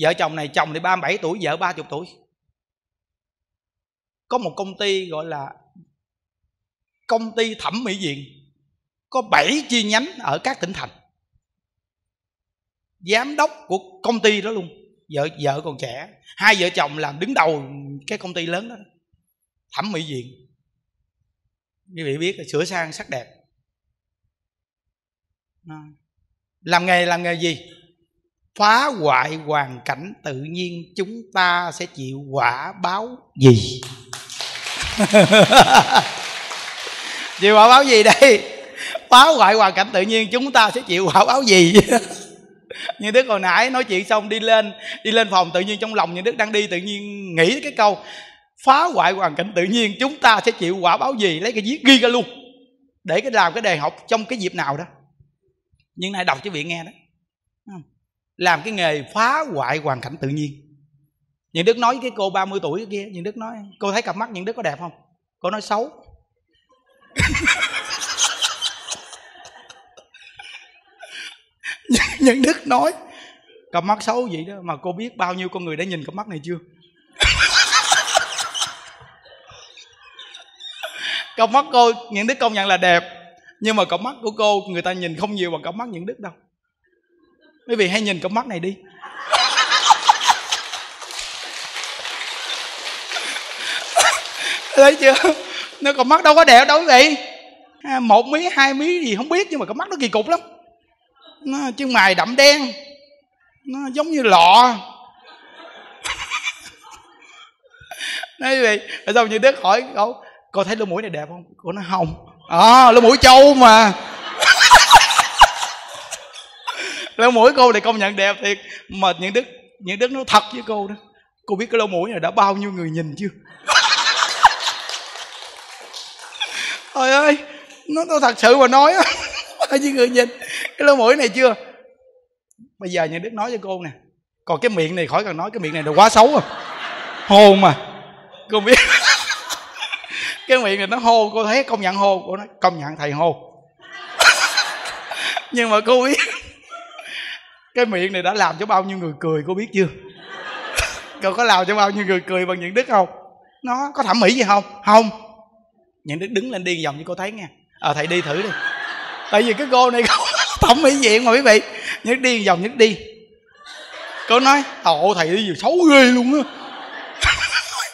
vợ chồng này chồng thì 37 tuổi vợ 30 tuổi có một công ty gọi là công ty thẩm mỹ viện có 7 chi nhánh ở các tỉnh thành giám đốc của công ty đó luôn vợ vợ còn trẻ hai vợ chồng làm đứng đầu cái công ty lớn đó thẩm mỹ viện như vị biết là sửa sang sắc đẹp làm nghề làm nghề gì phá hoại hoàn cảnh tự nhiên chúng ta sẽ chịu quả báo gì chịu quả báo gì đây phá hoại hoàn cảnh tự nhiên chúng ta sẽ chịu quả báo gì như đức hồi nãy nói chuyện xong đi lên đi lên phòng tự nhiên trong lòng như đức đang đi tự nhiên nghĩ cái câu phá hoại hoàn cảnh tự nhiên chúng ta sẽ chịu quả báo gì lấy cái giấy ghi ra luôn để cái làm cái đề học trong cái dịp nào đó nhưng nay đọc cho vị nghe đó làm cái nghề phá hoại hoàn cảnh tự nhiên những đức nói với cái cô 30 tuổi kia những đức nói cô thấy cặp mắt những đức có đẹp không cô nói xấu những đức nói cặp mắt xấu vậy đó mà cô biết bao nhiêu con người đã nhìn cặp mắt này chưa cặp mắt cô những đức công nhận là đẹp nhưng mà cặp mắt của cô người ta nhìn không nhiều bằng cặp mắt những đức đâu quý vị hãy nhìn cặp mắt này đi thấy chưa nó cặp mắt đâu có đẹp đâu quý vị à, một mí hai mí gì không biết nhưng mà cặp mắt nó kỳ cục lắm nó chân mày đậm đen nó giống như lọ nói quý vị rồi xong như đức hỏi cậu cô thấy lỗ mũi này đẹp không cô nói không ờ à, lỗ mũi trâu mà lỗ mũi cô này công nhận đẹp thiệt mà những đức những đức nó thật với cô đó cô biết cái lỗ mũi này đã bao nhiêu người nhìn chưa trời ơi nó, nó thật sự mà nói bao nhiêu người nhìn cái lỗ mũi này chưa bây giờ những đức nói với cô nè còn cái miệng này khỏi cần nói cái miệng này là quá xấu rồi à. hôn mà cô biết cái miệng này nó hô cô thấy công nhận hô cô nói công nhận thầy hô nhưng mà cô biết cái miệng này đã làm cho bao nhiêu người cười cô biết chưa cậu có làm cho bao nhiêu người cười bằng những đức không nó có thẩm mỹ gì không không những đức đứng lên đi vòng như cô thấy nghe. ờ à, thầy đi thử đi tại vì cái cô này không thẩm mỹ gì mà quý vị nhất đi vòng nhất đi cô nói ồ thầy đi gì xấu ghê luôn á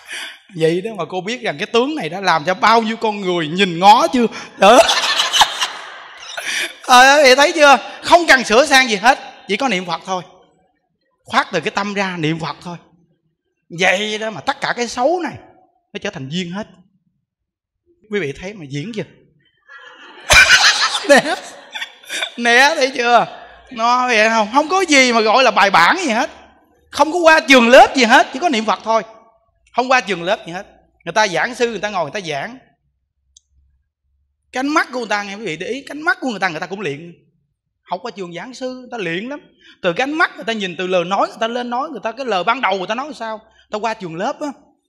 vậy đó mà cô biết rằng cái tướng này đã làm cho bao nhiêu con người nhìn ngó chưa đỡ. ờ à, thấy chưa không cần sửa sang gì hết chỉ có niệm phật thôi khoát từ cái tâm ra niệm phật thôi vậy đó mà tất cả cái xấu này nó trở thành duyên hết quý vị thấy mà diễn chưa nè nè thấy chưa nó vậy không không có gì mà gọi là bài bản gì hết không có qua trường lớp gì hết chỉ có niệm phật thôi không qua trường lớp gì hết người ta giảng sư người ta ngồi người ta giảng cái ánh mắt của người ta nghe quý vị để ý cái ánh mắt của người ta người ta cũng luyện học qua trường giảng sư người ta luyện lắm từ cái ánh mắt người ta nhìn từ lời nói người ta lên nói người ta cái lời ban đầu người ta nói sao người ta qua trường lớp á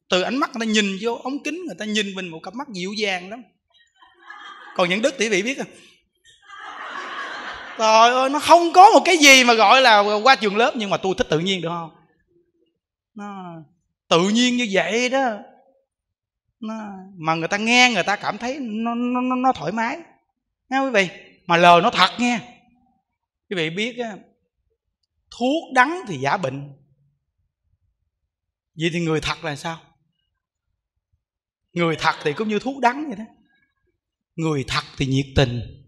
từ ánh mắt người ta nhìn vô ống kính người ta nhìn mình một cặp mắt dịu dàng lắm còn những đức tỷ vị biết không trời ơi nó không có một cái gì mà gọi là qua trường lớp nhưng mà tôi thích tự nhiên được không nó tự nhiên như vậy đó nó, mà người ta nghe người ta cảm thấy nó nó nó thoải mái nghe quý vị mà lời nó thật nghe quý vị biết á, thuốc đắng thì giả bệnh vậy thì người thật là sao người thật thì cũng như thuốc đắng vậy đó người thật thì nhiệt tình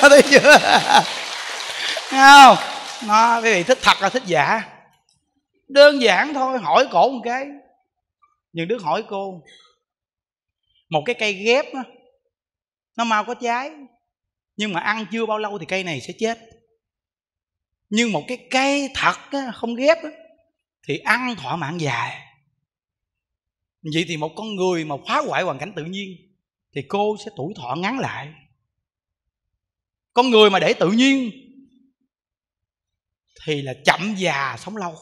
thấy chưa Nghe không nó quý vị thích thật là thích giả đơn giản thôi hỏi cổ một cái nhưng đứa hỏi cô một cái cây ghép đó, nó mau có trái nhưng mà ăn chưa bao lâu thì cây này sẽ chết nhưng một cái cây thật á, không ghép á, thì ăn thỏa mãn dài vậy thì một con người mà phá hoại hoàn cảnh tự nhiên thì cô sẽ tuổi thọ ngắn lại con người mà để tự nhiên thì là chậm già sống lâu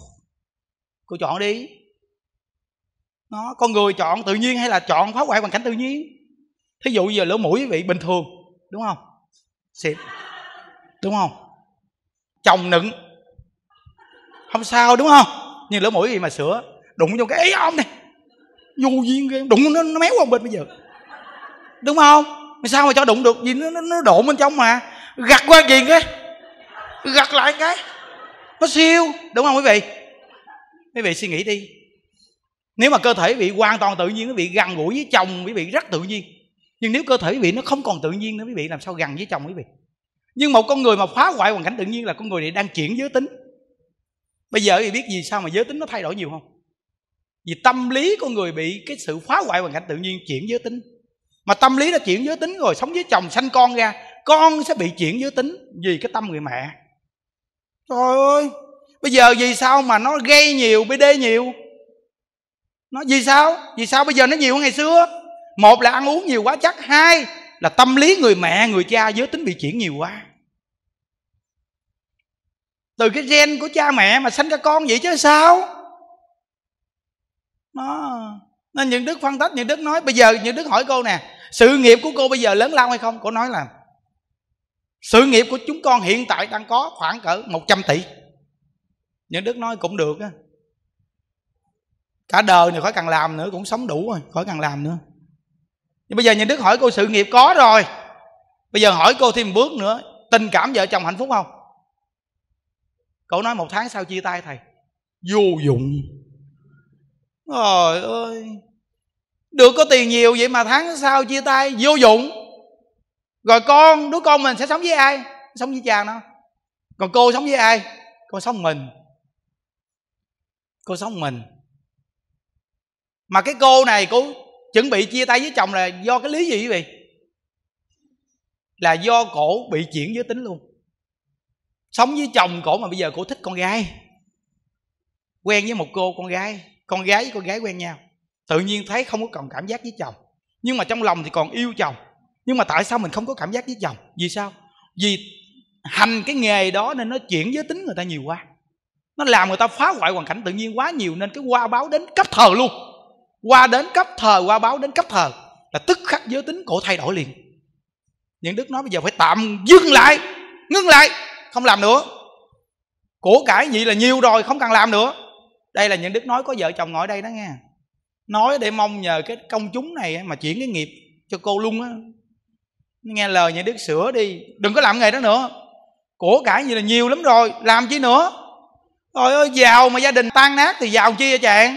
cô chọn đi nó con người chọn tự nhiên hay là chọn phá hoại hoàn cảnh tự nhiên thí dụ giờ lỗ mũi quý vị bình thường đúng không xịn đúng không chồng nựng không sao đúng không nhưng lỗ mũi gì mà sửa đụng vô cái ý ông này vô duyên ghê đụng nó, nó méo qua bên bây giờ đúng không sao mà cho đụng được gì nó, nó, nó độn bên trong mà gặt qua kiền cái gặt lại cái nó siêu đúng không quý vị quý vị suy nghĩ đi nếu mà cơ thể bị hoàn toàn tự nhiên nó bị gần gũi với chồng quý vị rất tự nhiên nhưng nếu cơ thể quý vị nó không còn tự nhiên nữa quý vị làm sao gần với chồng quý vị nhưng một con người mà phá hoại hoàn cảnh tự nhiên là con người này đang chuyển giới tính bây giờ thì biết gì sao mà giới tính nó thay đổi nhiều không vì tâm lý con người bị cái sự phá hoại hoàn cảnh tự nhiên chuyển giới tính mà tâm lý đã chuyển giới tính rồi sống với chồng sanh con ra con sẽ bị chuyển giới tính vì cái tâm người mẹ trời ơi bây giờ vì sao mà nó gây nhiều bd nhiều nó vì sao vì sao bây giờ nó nhiều hơn ngày xưa một là ăn uống nhiều quá chắc hai là tâm lý người mẹ người cha giới tính bị chuyển nhiều quá từ cái gen của cha mẹ mà sanh ra con vậy chứ sao nó nên những đức phân tích những đức nói bây giờ những đức hỏi cô nè sự nghiệp của cô bây giờ lớn lao hay không cô nói là sự nghiệp của chúng con hiện tại đang có khoảng cỡ 100 tỷ những đức nói cũng được á cả đời này khỏi cần làm nữa cũng sống đủ rồi khỏi cần làm nữa nhưng bây giờ nhà đức hỏi cô sự nghiệp có rồi bây giờ hỏi cô thêm một bước nữa tình cảm vợ chồng hạnh phúc không cậu nói một tháng sau chia tay thầy vô dụng trời ơi được có tiền nhiều vậy mà tháng sau chia tay vô dụng rồi con đứa con mình sẽ sống với ai sống với cha nó còn cô sống với ai cô sống mình cô sống mình mà cái cô này cô chuẩn bị chia tay với chồng là do cái lý gì quý vị là do cổ bị chuyển giới tính luôn sống với chồng cổ mà bây giờ cổ thích con gái quen với một cô con gái con gái với con gái quen nhau tự nhiên thấy không có còn cảm giác với chồng nhưng mà trong lòng thì còn yêu chồng nhưng mà tại sao mình không có cảm giác với chồng vì sao vì hành cái nghề đó nên nó chuyển giới tính người ta nhiều quá nó làm người ta phá hoại hoàn cảnh tự nhiên quá nhiều nên cái qua báo đến cấp thờ luôn qua đến cấp thờ qua báo đến cấp thờ là tức khắc giới tính cổ thay đổi liền những đức nói bây giờ phải tạm dừng lại ngưng lại không làm nữa của cải gì là nhiều rồi không cần làm nữa đây là những đức nói có vợ chồng ngồi đây đó nghe nói để mong nhờ cái công chúng này mà chuyển cái nghiệp cho cô luôn á nghe lời những đức sửa đi đừng có làm nghề đó nữa của cải gì là nhiều lắm rồi làm chi nữa Trời ơi giàu mà gia đình tan nát thì giàu chi vậy chàng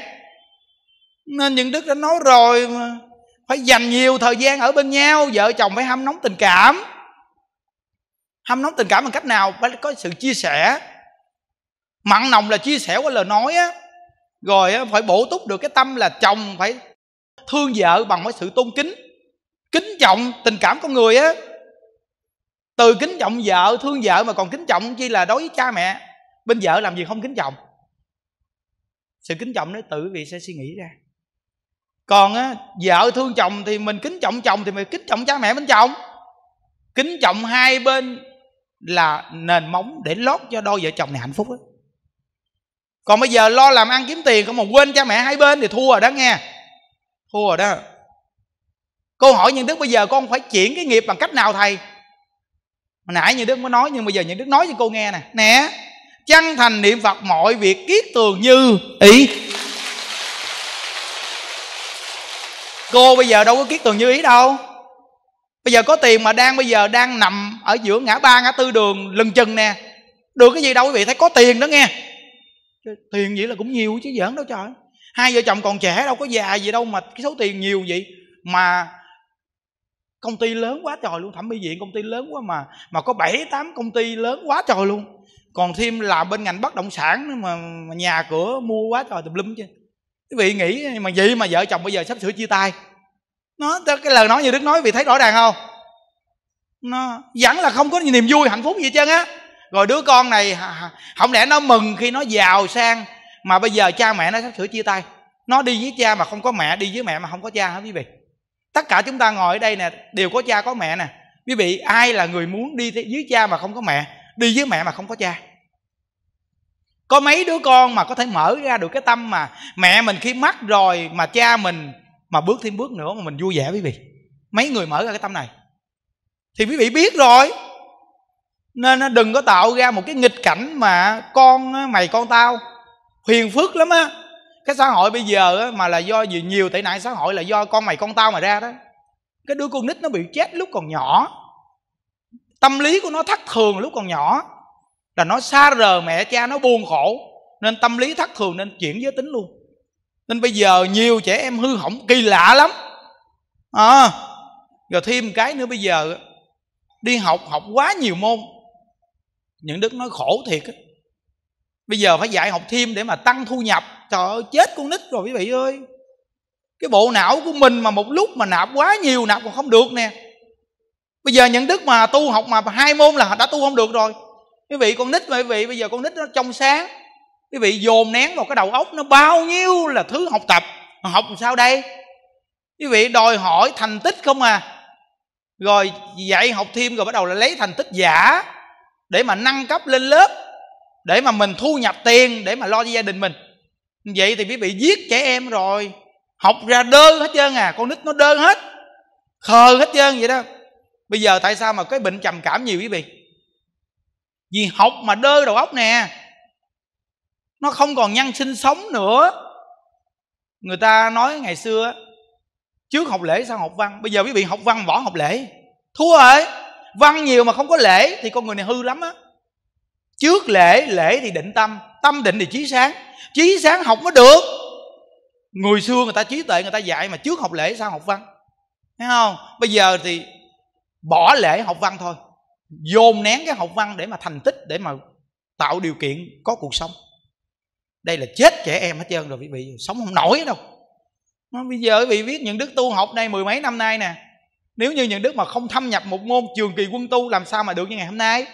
nên những đức đã nói rồi mà phải dành nhiều thời gian ở bên nhau vợ chồng phải ham nóng tình cảm ham nóng tình cảm bằng cách nào phải có sự chia sẻ mặn nồng là chia sẻ qua lời nói á rồi á, phải bổ túc được cái tâm là chồng phải thương vợ bằng cái sự tôn kính kính trọng tình cảm con người á từ kính trọng vợ thương vợ mà còn kính trọng chi là đối với cha mẹ bên vợ làm gì không kính trọng sự kính trọng nó tự quý vị sẽ suy nghĩ ra còn á, vợ thương chồng thì mình kính trọng chồng thì mình kính trọng cha mẹ bên chồng kính trọng hai bên là nền móng để lót cho đôi vợ chồng này hạnh phúc đó. còn bây giờ lo làm ăn kiếm tiền không mà quên cha mẹ hai bên thì thua rồi đó nghe thua rồi đó câu hỏi nhân đức bây giờ con phải chuyển cái nghiệp bằng cách nào thầy hồi nãy nhân đức mới nói nhưng bây giờ nhân đức nói cho cô nghe nè nè chân thành niệm phật mọi việc kiết tường như ý cô bây giờ đâu có kiết tường như ý đâu bây giờ có tiền mà đang bây giờ đang nằm ở giữa ngã ba ngã tư đường lưng chừng nè được cái gì đâu quý vị thấy có tiền đó nghe tiền vậy là cũng nhiều chứ giỡn đâu trời hai vợ chồng còn trẻ đâu có già gì đâu mà cái số tiền nhiều vậy mà công ty lớn quá trời luôn thẩm mỹ viện công ty lớn quá mà mà có bảy tám công ty lớn quá trời luôn còn thêm làm bên ngành bất động sản mà, mà nhà cửa mua quá trời tùm lum chứ quý vị nghĩ mà vậy mà vợ chồng bây giờ sắp sửa chia tay nó cái lời nói như đức nói vị thấy rõ ràng không nó vẫn là không có niềm vui hạnh phúc gì hết á rồi đứa con này không lẽ nó mừng khi nó giàu sang mà bây giờ cha mẹ nó sắp sửa chia tay nó đi với cha mà không có mẹ đi với mẹ mà không có cha hả quý vị tất cả chúng ta ngồi ở đây nè đều có cha có mẹ nè quý vị ai là người muốn đi với cha mà không có mẹ đi với mẹ mà không có cha có mấy đứa con mà có thể mở ra được cái tâm mà mẹ mình khi mắc rồi mà cha mình mà bước thêm bước nữa mà mình vui vẻ quý vị mấy người mở ra cái tâm này thì quý vị biết rồi nên đừng có tạo ra một cái nghịch cảnh mà con mày con tao phiền phức lắm á cái xã hội bây giờ mà là do gì nhiều tệ nạn xã hội là do con mày con tao mà ra đó cái đứa con nít nó bị chết lúc còn nhỏ tâm lý của nó thất thường lúc còn nhỏ là nó xa rời mẹ cha nó buồn khổ nên tâm lý thất thường nên chuyển giới tính luôn nên bây giờ nhiều trẻ em hư hỏng kỳ lạ lắm à, rồi thêm cái nữa bây giờ đi học học quá nhiều môn những đức nói khổ thiệt bây giờ phải dạy học thêm để mà tăng thu nhập trời ơi chết con nít rồi quý vị ơi cái bộ não của mình mà một lúc mà nạp quá nhiều nạp còn không được nè bây giờ những đức mà tu học mà hai môn là đã tu không được rồi quý vị con nít mà quý vị bây giờ con nít nó trong sáng quý vị dồn nén vào cái đầu óc nó bao nhiêu là thứ học tập mà học làm sao đây quý vị đòi hỏi thành tích không à rồi dạy học thêm rồi bắt đầu là lấy thành tích giả để mà nâng cấp lên lớp để mà mình thu nhập tiền để mà lo cho gia đình mình vậy thì quý vị giết trẻ em rồi học ra đơ hết trơn à con nít nó đơ hết khờ hết trơn vậy đó bây giờ tại sao mà cái bệnh trầm cảm nhiều quý vị vì học mà đơ đầu óc nè nó không còn nhân sinh sống nữa người ta nói ngày xưa trước học lễ sau học văn bây giờ quý vị học văn bỏ học lễ thua rồi văn nhiều mà không có lễ thì con người này hư lắm á trước lễ lễ thì định tâm tâm định thì trí sáng trí sáng học mới được người xưa người ta trí tuệ người ta dạy mà trước học lễ sau học văn thấy không bây giờ thì bỏ lễ học văn thôi dồn nén cái học văn để mà thành tích để mà tạo điều kiện có cuộc sống đây là chết trẻ em hết trơn rồi quý vị sống không nổi đâu bây giờ quý vị viết những đức tu học đây mười mấy năm nay nè nếu như những đức mà không thâm nhập một môn trường kỳ quân tu làm sao mà được như ngày hôm nay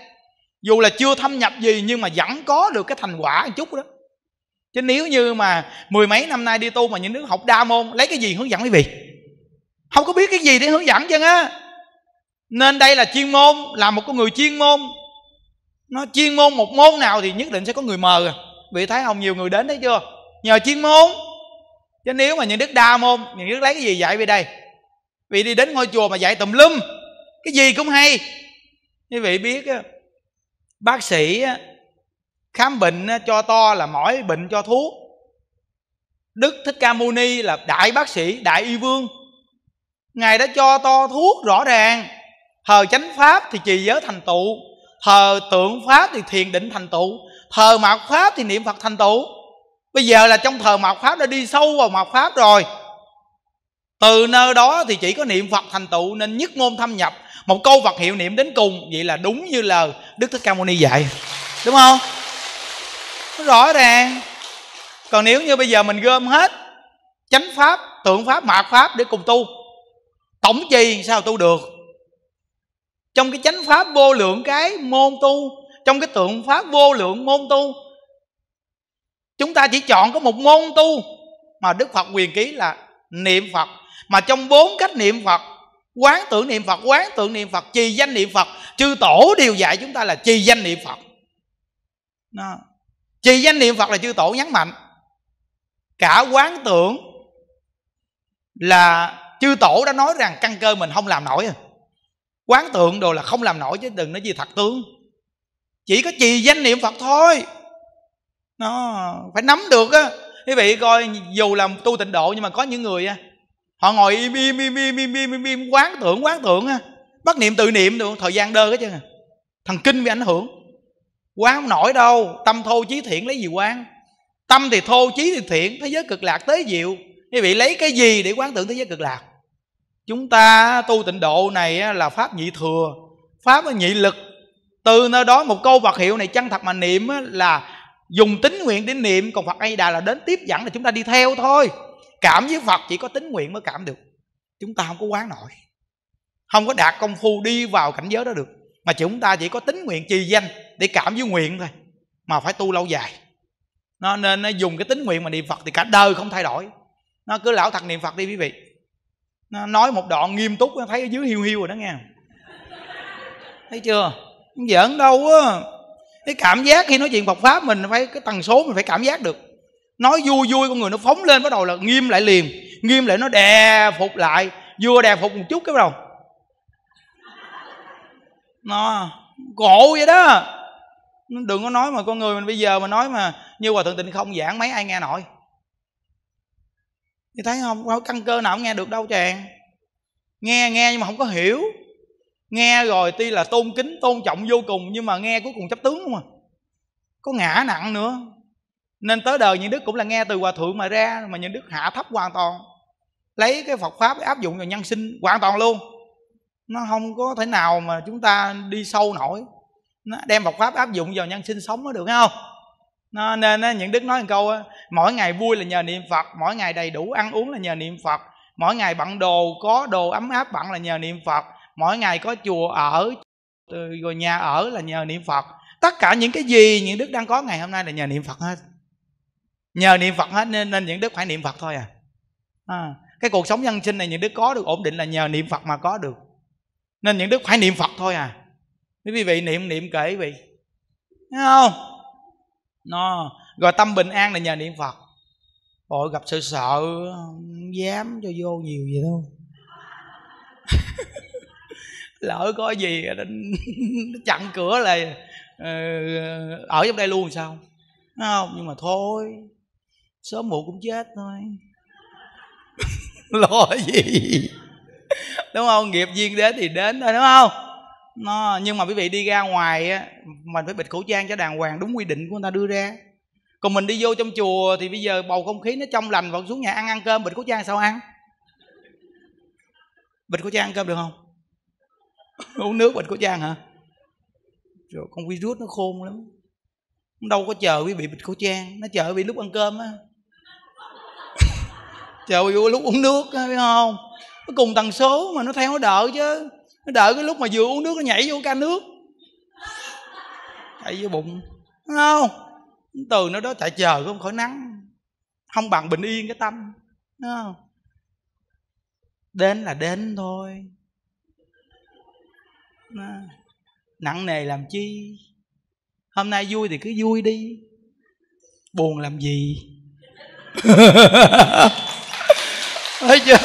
dù là chưa thâm nhập gì nhưng mà vẫn có được cái thành quả một chút đó chứ nếu như mà mười mấy năm nay đi tu mà những đứa học đa môn lấy cái gì hướng dẫn quý vị không có biết cái gì để hướng dẫn chân á nên đây là chuyên môn là một con người chuyên môn nó chuyên môn một môn nào thì nhất định sẽ có người mờ à. vị thái hồng nhiều người đến thấy chưa nhờ chuyên môn chứ nếu mà những đức đa môn những đức lấy cái gì dạy về đây vị đi đến ngôi chùa mà dạy tùm lum cái gì cũng hay như vị biết bác sĩ khám bệnh cho to là mỏi bệnh cho thuốc đức thích ca mâu ni là đại bác sĩ đại y vương ngài đã cho to thuốc rõ ràng thờ chánh pháp thì trì giới thành tựu thờ tượng pháp thì thiền định thành tựu thờ mạt pháp thì niệm phật thành tựu bây giờ là trong thờ mạt pháp đã đi sâu vào mạt pháp rồi từ nơi đó thì chỉ có niệm phật thành tựu nên nhất môn thâm nhập một câu vật hiệu niệm đến cùng vậy là đúng như lời đức thích ca mâu ni dạy đúng không rõ ràng còn nếu như bây giờ mình gom hết chánh pháp tượng pháp mạt pháp để cùng tu tổng trì sao tu được trong cái chánh pháp vô lượng cái môn tu trong cái tượng pháp vô lượng môn tu chúng ta chỉ chọn có một môn tu mà đức phật quyền ký là niệm phật mà trong bốn cách niệm phật quán tưởng niệm phật quán tưởng niệm phật trì danh niệm phật chư tổ đều dạy chúng ta là trì danh niệm phật Đó. trì danh niệm phật là chư tổ nhấn mạnh cả quán tưởng là chư tổ đã nói rằng căn cơ mình không làm nổi rồi à quán tượng đồ là không làm nổi chứ đừng nói gì thật tướng chỉ có trì danh niệm phật thôi nó phải nắm được á quý vị coi dù là tu tịnh độ nhưng mà có những người á họ ngồi im im im im im im im, im quán tưởng quán tưởng á bắt niệm tự niệm được thời gian đơ hết chứ thần kinh bị ảnh hưởng quán không nổi đâu tâm thô chí thiện lấy gì quán tâm thì thô chí thì thiện thế giới cực lạc tế diệu quý vị lấy cái gì để quán tưởng thế giới cực lạc chúng ta tu tịnh độ này là pháp nhị thừa pháp nhị lực từ nơi đó một câu vật hiệu này chân thật mà niệm là dùng tín nguyện để niệm còn phật a đà là đến tiếp dẫn là chúng ta đi theo thôi cảm với phật chỉ có tín nguyện mới cảm được chúng ta không có quán nổi không có đạt công phu đi vào cảnh giới đó được mà chúng ta chỉ có tính nguyện trì danh để cảm với nguyện thôi mà phải tu lâu dài nó nên nó dùng cái tính nguyện mà niệm phật thì cả đời không thay đổi nó cứ lão thật niệm phật đi quý vị nó nói một đoạn nghiêm túc thấy ở dưới hiu hiu rồi đó nghe thấy chưa không giỡn đâu á cái cảm giác khi nói chuyện Phật pháp mình phải cái tần số mình phải cảm giác được nói vui vui con người nó phóng lên bắt đầu là nghiêm lại liền nghiêm lại nó đè phục lại vừa đè phục một chút cái bắt đầu nó gỗ vậy đó đừng có nói mà con người mình bây giờ mà nói mà như hòa thượng tịnh không giảng mấy ai nghe nổi như thấy không đâu căn cơ nào cũng nghe được đâu chàng nghe nghe nhưng mà không có hiểu nghe rồi tuy là tôn kính tôn trọng vô cùng nhưng mà nghe cuối cùng chấp tướng không à có ngã nặng nữa nên tới đời những đức cũng là nghe từ hòa thượng mà ra mà những đức hạ thấp hoàn toàn lấy cái phật pháp áp dụng vào nhân sinh hoàn toàn luôn nó không có thể nào mà chúng ta đi sâu nổi nó đem phật pháp áp dụng vào nhân sinh sống mới được không nên những đức nói một câu mỗi ngày vui là nhờ niệm phật mỗi ngày đầy đủ ăn uống là nhờ niệm phật mỗi ngày bận đồ có đồ ấm áp bận là nhờ niệm phật mỗi ngày có chùa ở rồi nhà ở là nhờ niệm phật tất cả những cái gì những đức đang có ngày hôm nay là nhờ niệm phật hết nhờ niệm phật hết nên, nên những đức phải niệm phật thôi à. à cái cuộc sống nhân sinh này những đức có được ổn định là nhờ niệm phật mà có được nên những đức phải niệm phật thôi à quý vị niệm niệm kể quý vị thấy không nó rồi tâm bình an là nhờ niệm phật Ôi gặp sự sợ không dám cho vô nhiều gì đâu lỡ có gì nó chặn cửa lại ờ, ở trong đây luôn sao Đúng không nhưng mà thôi sớm muộn cũng chết thôi lo gì đúng không nghiệp duyên đến thì đến thôi đúng không nó nhưng mà quý vị đi ra ngoài á mình phải bịt khẩu trang cho đàng hoàng đúng quy định của người ta đưa ra còn mình đi vô trong chùa thì bây giờ bầu không khí nó trong lành vào xuống nhà ăn ăn cơm bịt khẩu trang sao ăn bịt khẩu trang ăn cơm được không uống nước bịt khẩu trang hả Trời, con virus nó khôn lắm đâu có chờ quý vị bịt khẩu trang nó chờ quý lúc ăn cơm á chờ quý lúc uống nước á biết không nó cùng tần số mà nó theo nó đợi chứ nó đợi cái lúc mà vừa uống nước nó nhảy vô ca nước chạy vô bụng Đúng không từ nó đó chạy chờ không khỏi nắng không bằng bình yên cái tâm không đến là đến thôi nặng nề làm chi hôm nay vui thì cứ vui đi buồn làm gì thấy chưa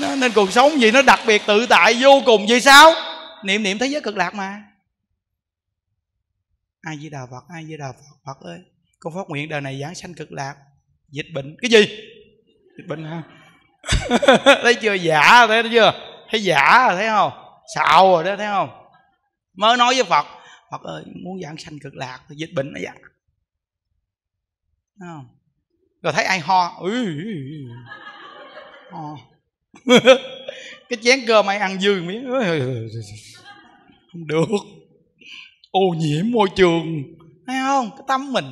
nên cuộc sống gì nó đặc biệt tự tại vô cùng vì sao niệm niệm thế giới cực lạc mà ai với đà phật ai với đà phật phật ơi con phát nguyện đời này giảng sanh cực lạc dịch bệnh cái gì dịch bệnh ha thấy chưa giả thấy chưa thấy giả thấy không xạo rồi đó thấy không mới nói với phật phật ơi muốn giảng sanh cực lạc dịch bệnh nó dạ không rồi thấy ai ho ừ, ho cái chén cơm ai ăn dư miếng không được ô nhiễm môi trường thấy không cái tâm mình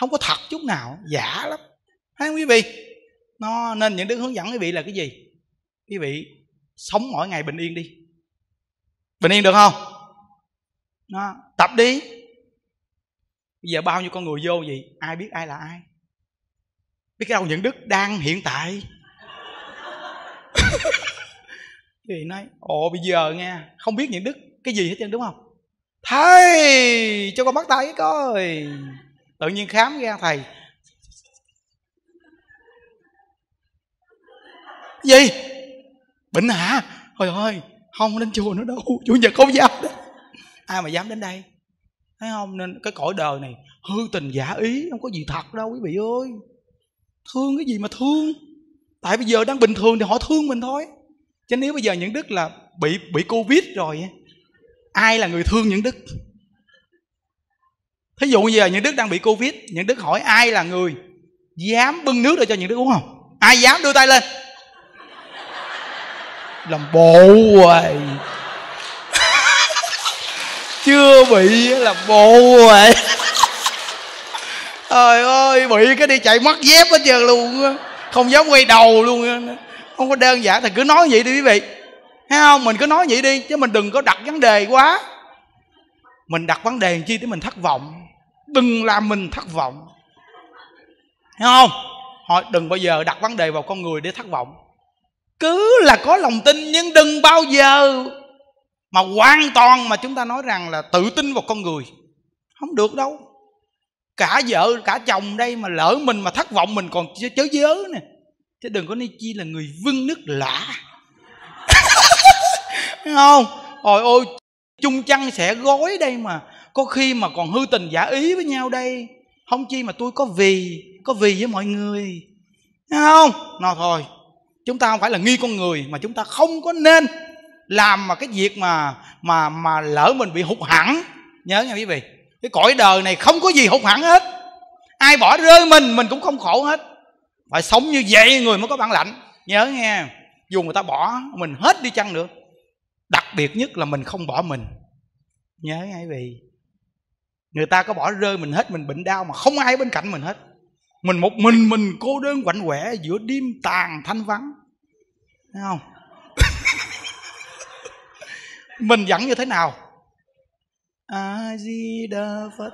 không có thật chút nào giả lắm thấy không quý vị nó nên những đức hướng dẫn quý vị là cái gì quý vị sống mỗi ngày bình yên đi bình yên được không nó tập đi bây giờ bao nhiêu con người vô gì ai biết ai là ai biết đâu những đức đang hiện tại thì nói ồ bây giờ nghe không biết những đức cái gì hết trơn đúng không thầy cho con bắt tay coi tự nhiên khám ra thầy gì bệnh hả thôi ơi không đến chùa nữa đâu chủ nhật không dám đó ai mà dám đến đây thấy không nên cái cõi đời này hư tình giả ý không có gì thật đâu quý vị ơi thương cái gì mà thương tại bây giờ đang bình thường thì họ thương mình thôi chứ nếu bây giờ những đức là bị bị covid rồi ai là người thương những đức thí dụ như giờ những đức đang bị covid những đức hỏi ai là người dám bưng nước ra cho những đức uống không ai dám đưa tay lên làm bộ rồi chưa bị làm bộ rồi trời ơi bị cái đi chạy mất dép hết trơn luôn á không dám quay đầu luôn không có đơn giản thì cứ nói vậy đi quý vị thấy không mình cứ nói vậy đi chứ mình đừng có đặt vấn đề quá mình đặt vấn đề chi để mình thất vọng đừng làm mình thất vọng thấy không họ đừng bao giờ đặt vấn đề vào con người để thất vọng cứ là có lòng tin nhưng đừng bao giờ mà hoàn toàn mà chúng ta nói rằng là tự tin vào con người không được đâu cả vợ cả chồng đây mà lỡ mình mà thất vọng mình còn chớ dớ nè chứ đừng có ni chi là người vưng nước lã Thấy không ôi ôi chung chăn sẽ gói đây mà có khi mà còn hư tình giả ý với nhau đây không chi mà tôi có vì có vì với mọi người Thấy không nào thôi chúng ta không phải là nghi con người mà chúng ta không có nên làm mà cái việc mà mà mà lỡ mình bị hụt hẳn nhớ nha quý vị cái cõi đời này không có gì hụt hẳn hết ai bỏ rơi mình mình cũng không khổ hết phải sống như vậy người mới có bản lãnh nhớ nghe dù người ta bỏ mình hết đi chăng nữa đặc biệt nhất là mình không bỏ mình nhớ ngay vì người ta có bỏ rơi mình hết mình bệnh đau mà không ai bên cạnh mình hết mình một mình mình cô đơn quạnh quẻ giữa đêm tàn thanh vắng thấy không mình vẫn như thế nào a di đà phật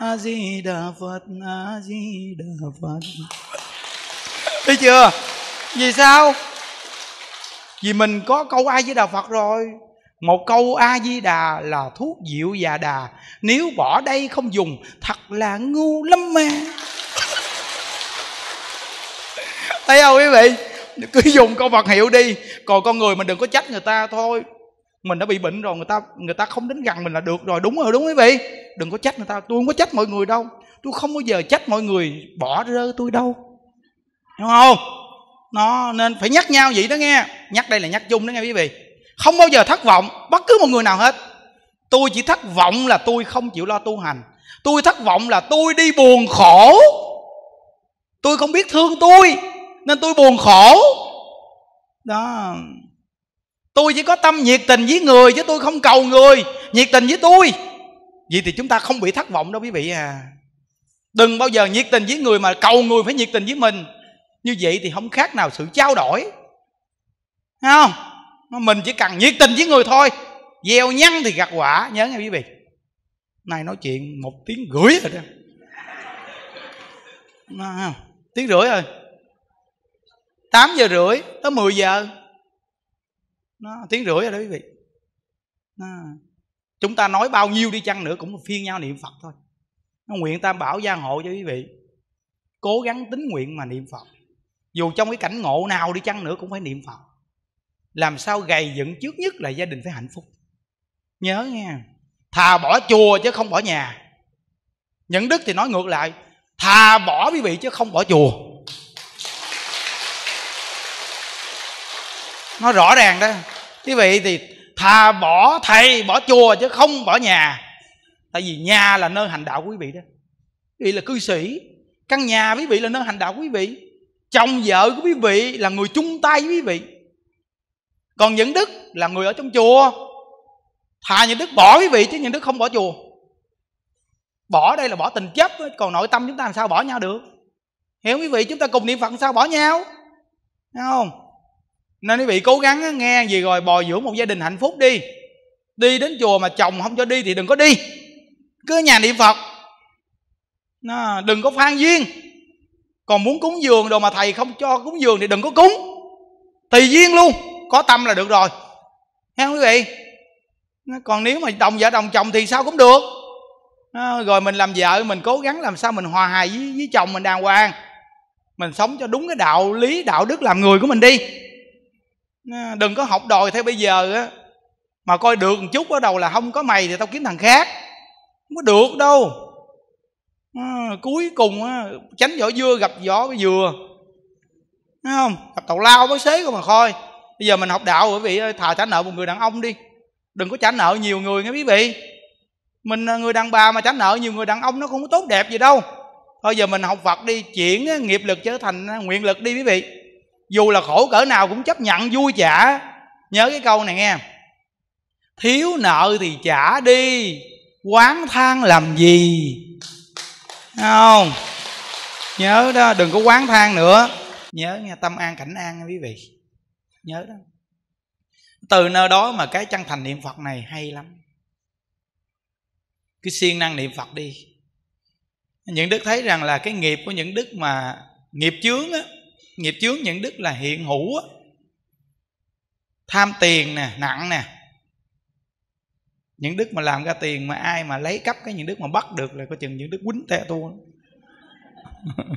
a di đà phật a di đà phật thấy chưa vì sao vì mình có câu a di đà phật rồi một câu a di đà là thuốc diệu và đà nếu bỏ đây không dùng thật là ngu lắm mà thấy không quý vị cứ dùng câu phật hiệu đi còn con người mình đừng có trách người ta thôi mình đã bị bệnh rồi người ta người ta không đến gần mình là được rồi đúng rồi đúng quý vị đừng có trách người ta tôi không có trách mọi người đâu tôi không bao giờ trách mọi người bỏ rơi tôi đâu đúng không nó nên phải nhắc nhau vậy đó nghe nhắc đây là nhắc chung đó nghe quý vị không bao giờ thất vọng bất cứ một người nào hết tôi chỉ thất vọng là tôi không chịu lo tu hành tôi thất vọng là tôi đi buồn khổ tôi không biết thương tôi nên tôi buồn khổ đó tôi chỉ có tâm nhiệt tình với người chứ tôi không cầu người nhiệt tình với tôi vậy thì chúng ta không bị thất vọng đâu quý vị à đừng bao giờ nhiệt tình với người mà cầu người phải nhiệt tình với mình như vậy thì không khác nào sự trao đổi Thấy không mình chỉ cần nhiệt tình với người thôi gieo nhăn thì gặt quả nhớ nghe quý vị nay nói chuyện một tiếng rưỡi rồi đó tiếng rưỡi rồi 8 giờ rưỡi tới 10 giờ nó tiếng rưỡi rồi đó quý vị nó, chúng ta nói bao nhiêu đi chăng nữa cũng phiên nhau niệm phật thôi nó nguyện tam bảo gia hộ cho quý vị cố gắng tính nguyện mà niệm phật dù trong cái cảnh ngộ nào đi chăng nữa cũng phải niệm phật làm sao gầy dựng trước nhất là gia đình phải hạnh phúc nhớ nghe thà bỏ chùa chứ không bỏ nhà những đức thì nói ngược lại thà bỏ quý vị chứ không bỏ chùa nó rõ ràng đó quý vị thì thà bỏ thầy bỏ chùa chứ không bỏ nhà tại vì nhà là nơi hành đạo quý vị đó quý vị là cư sĩ căn nhà quý vị là nơi hành đạo quý vị chồng vợ của quý vị là người chung tay với quý vị còn những đức là người ở trong chùa thà những đức bỏ quý vị chứ những đức không bỏ chùa bỏ đây là bỏ tình chấp còn nội tâm chúng ta làm sao bỏ nhau được hiểu quý vị chúng ta cùng niệm phật sao bỏ nhau Thấy không nên quý vị cố gắng nghe gì rồi bồi dưỡng một gia đình hạnh phúc đi đi đến chùa mà chồng không cho đi thì đừng có đi cứ nhà niệm phật nó đừng có phan duyên còn muốn cúng dường đồ mà thầy không cho cúng dường thì đừng có cúng tùy duyên luôn có tâm là được rồi nghe không quý vị còn nếu mà đồng vợ đồng chồng thì sao cũng được à, rồi mình làm vợ mình cố gắng làm sao mình hòa hài với, với chồng mình đàng hoàng mình sống cho đúng cái đạo lý đạo đức làm người của mình đi đừng có học đòi theo bây giờ á mà coi được một chút ở đầu là không có mày thì tao kiếm thằng khác không có được đâu à, cuối cùng á tránh vỏ dưa gặp vỏ với dừa Thấy không gặp tàu lao với xế của mà khôi bây giờ mình học đạo quý vị ơi thà trả nợ một người đàn ông đi đừng có trả nợ nhiều người nghe quý vị mình người đàn bà mà trả nợ nhiều người đàn ông nó không có tốt đẹp gì đâu thôi giờ mình học phật đi chuyển nghiệp lực trở thành nguyện lực đi quý vị dù là khổ cỡ nào cũng chấp nhận vui trả nhớ cái câu này nghe thiếu nợ thì trả đi quán than làm gì không nhớ đó đừng có quán than nữa nhớ nghe tâm an cảnh an nha quý vị nhớ đó từ nơi đó mà cái chân thành niệm phật này hay lắm cứ siêng năng niệm phật đi những đức thấy rằng là cái nghiệp của những đức mà nghiệp chướng á nghiệp chướng những đức là hiện hữu tham tiền nè nặng nè những đức mà làm ra tiền mà ai mà lấy cắp cái những đức mà bắt được là có chừng những đức quýnh tè tu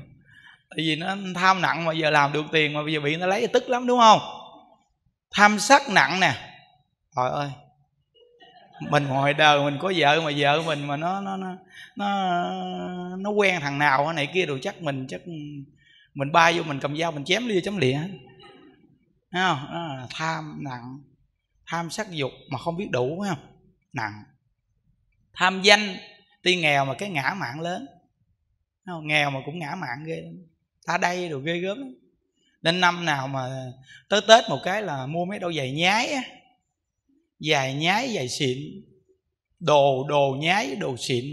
tại vì nó tham nặng mà giờ làm được tiền mà bây giờ bị nó lấy tức lắm đúng không tham sắc nặng nè trời ơi mình ngoài đời mình có vợ mà vợ mình mà nó nó nó nó, nó quen thằng nào này kia rồi chắc mình chắc mình bay vô mình cầm dao mình chém lia chấm lịa không đó là tham nặng tham sắc dục mà không biết đủ phải không nặng tham danh tuy nghèo mà cái ngã mạng lớn không? nghèo mà cũng ngã mạng ghê lắm ta đây đồ ghê gớm lắm nên năm nào mà tới tết một cái là mua mấy đôi giày nhái á giày nhái giày xịn đồ đồ nhái đồ xịn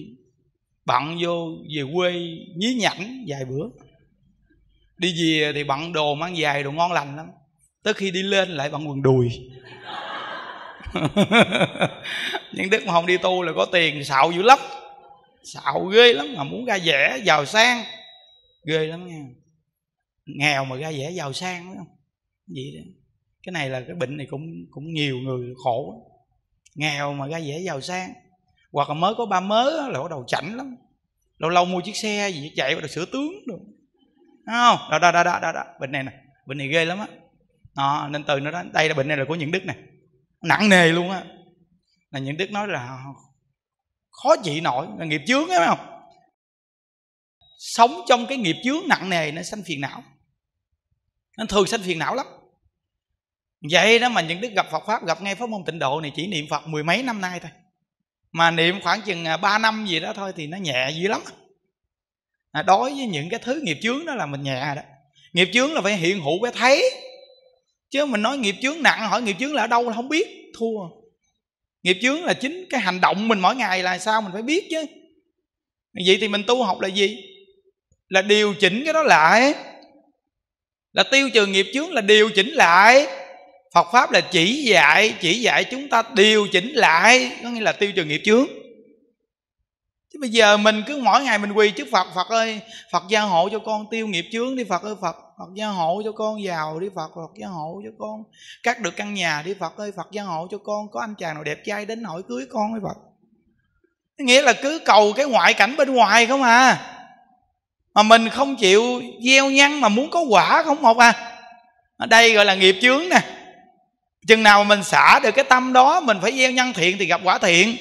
bận vô về quê nhí nhảnh vài bữa đi về thì bận đồ mang dài đồ ngon lành lắm tới khi đi lên lại bận quần đùi những đức mà không đi tu là có tiền xạo dữ lắm xạo ghê lắm mà muốn ra vẻ giàu sang ghê lắm nha nghèo mà ra vẻ giàu sang đúng không vậy đó cái này là cái bệnh này cũng cũng nhiều người khổ lắm. nghèo mà ra vẻ giàu sang hoặc là mới có ba mớ là bắt đầu chảnh lắm lâu lâu mua chiếc xe gì chạy bắt đầu sửa tướng được Đúng không đó đó đó đó đó, đó. bệnh này nè bệnh này ghê lắm á đó, nên từ nó đó đây là bệnh này là của những đức này nặng nề luôn á là những đức nói là khó chịu nổi là nghiệp chướng ấy không sống trong cái nghiệp chướng nặng nề nó sanh phiền não nó thường sanh phiền não lắm vậy đó mà những đức gặp Phật pháp gặp ngay pháp môn tịnh độ này chỉ niệm Phật mười mấy năm nay thôi mà niệm khoảng chừng à, ba năm gì đó thôi thì nó nhẹ dữ lắm à, đối với những cái thứ nghiệp chướng đó là mình nhẹ đó nghiệp chướng là phải hiện hữu phải thấy chứ mình nói nghiệp chướng nặng hỏi nghiệp chướng là ở đâu là không biết thua nghiệp chướng là chính cái hành động mình mỗi ngày là sao mình phải biết chứ vậy thì mình tu học là gì là điều chỉnh cái đó lại là tiêu trừ nghiệp chướng là điều chỉnh lại phật pháp là chỉ dạy chỉ dạy chúng ta điều chỉnh lại có nghĩa là tiêu trừ nghiệp chướng bây giờ mình cứ mỗi ngày mình quỳ trước phật phật ơi phật gia hộ cho con tiêu nghiệp chướng đi phật ơi phật phật gia hộ cho con giàu đi phật phật gia hộ cho con cắt được căn nhà đi phật ơi phật gia hộ cho con có anh chàng nào đẹp trai đến hỏi cưới con với phật nghĩa là cứ cầu cái ngoại cảnh bên ngoài không à mà mình không chịu gieo nhăn mà muốn có quả không một à ở đây gọi là nghiệp chướng nè chừng nào mình xả được cái tâm đó mình phải gieo nhân thiện thì gặp quả thiện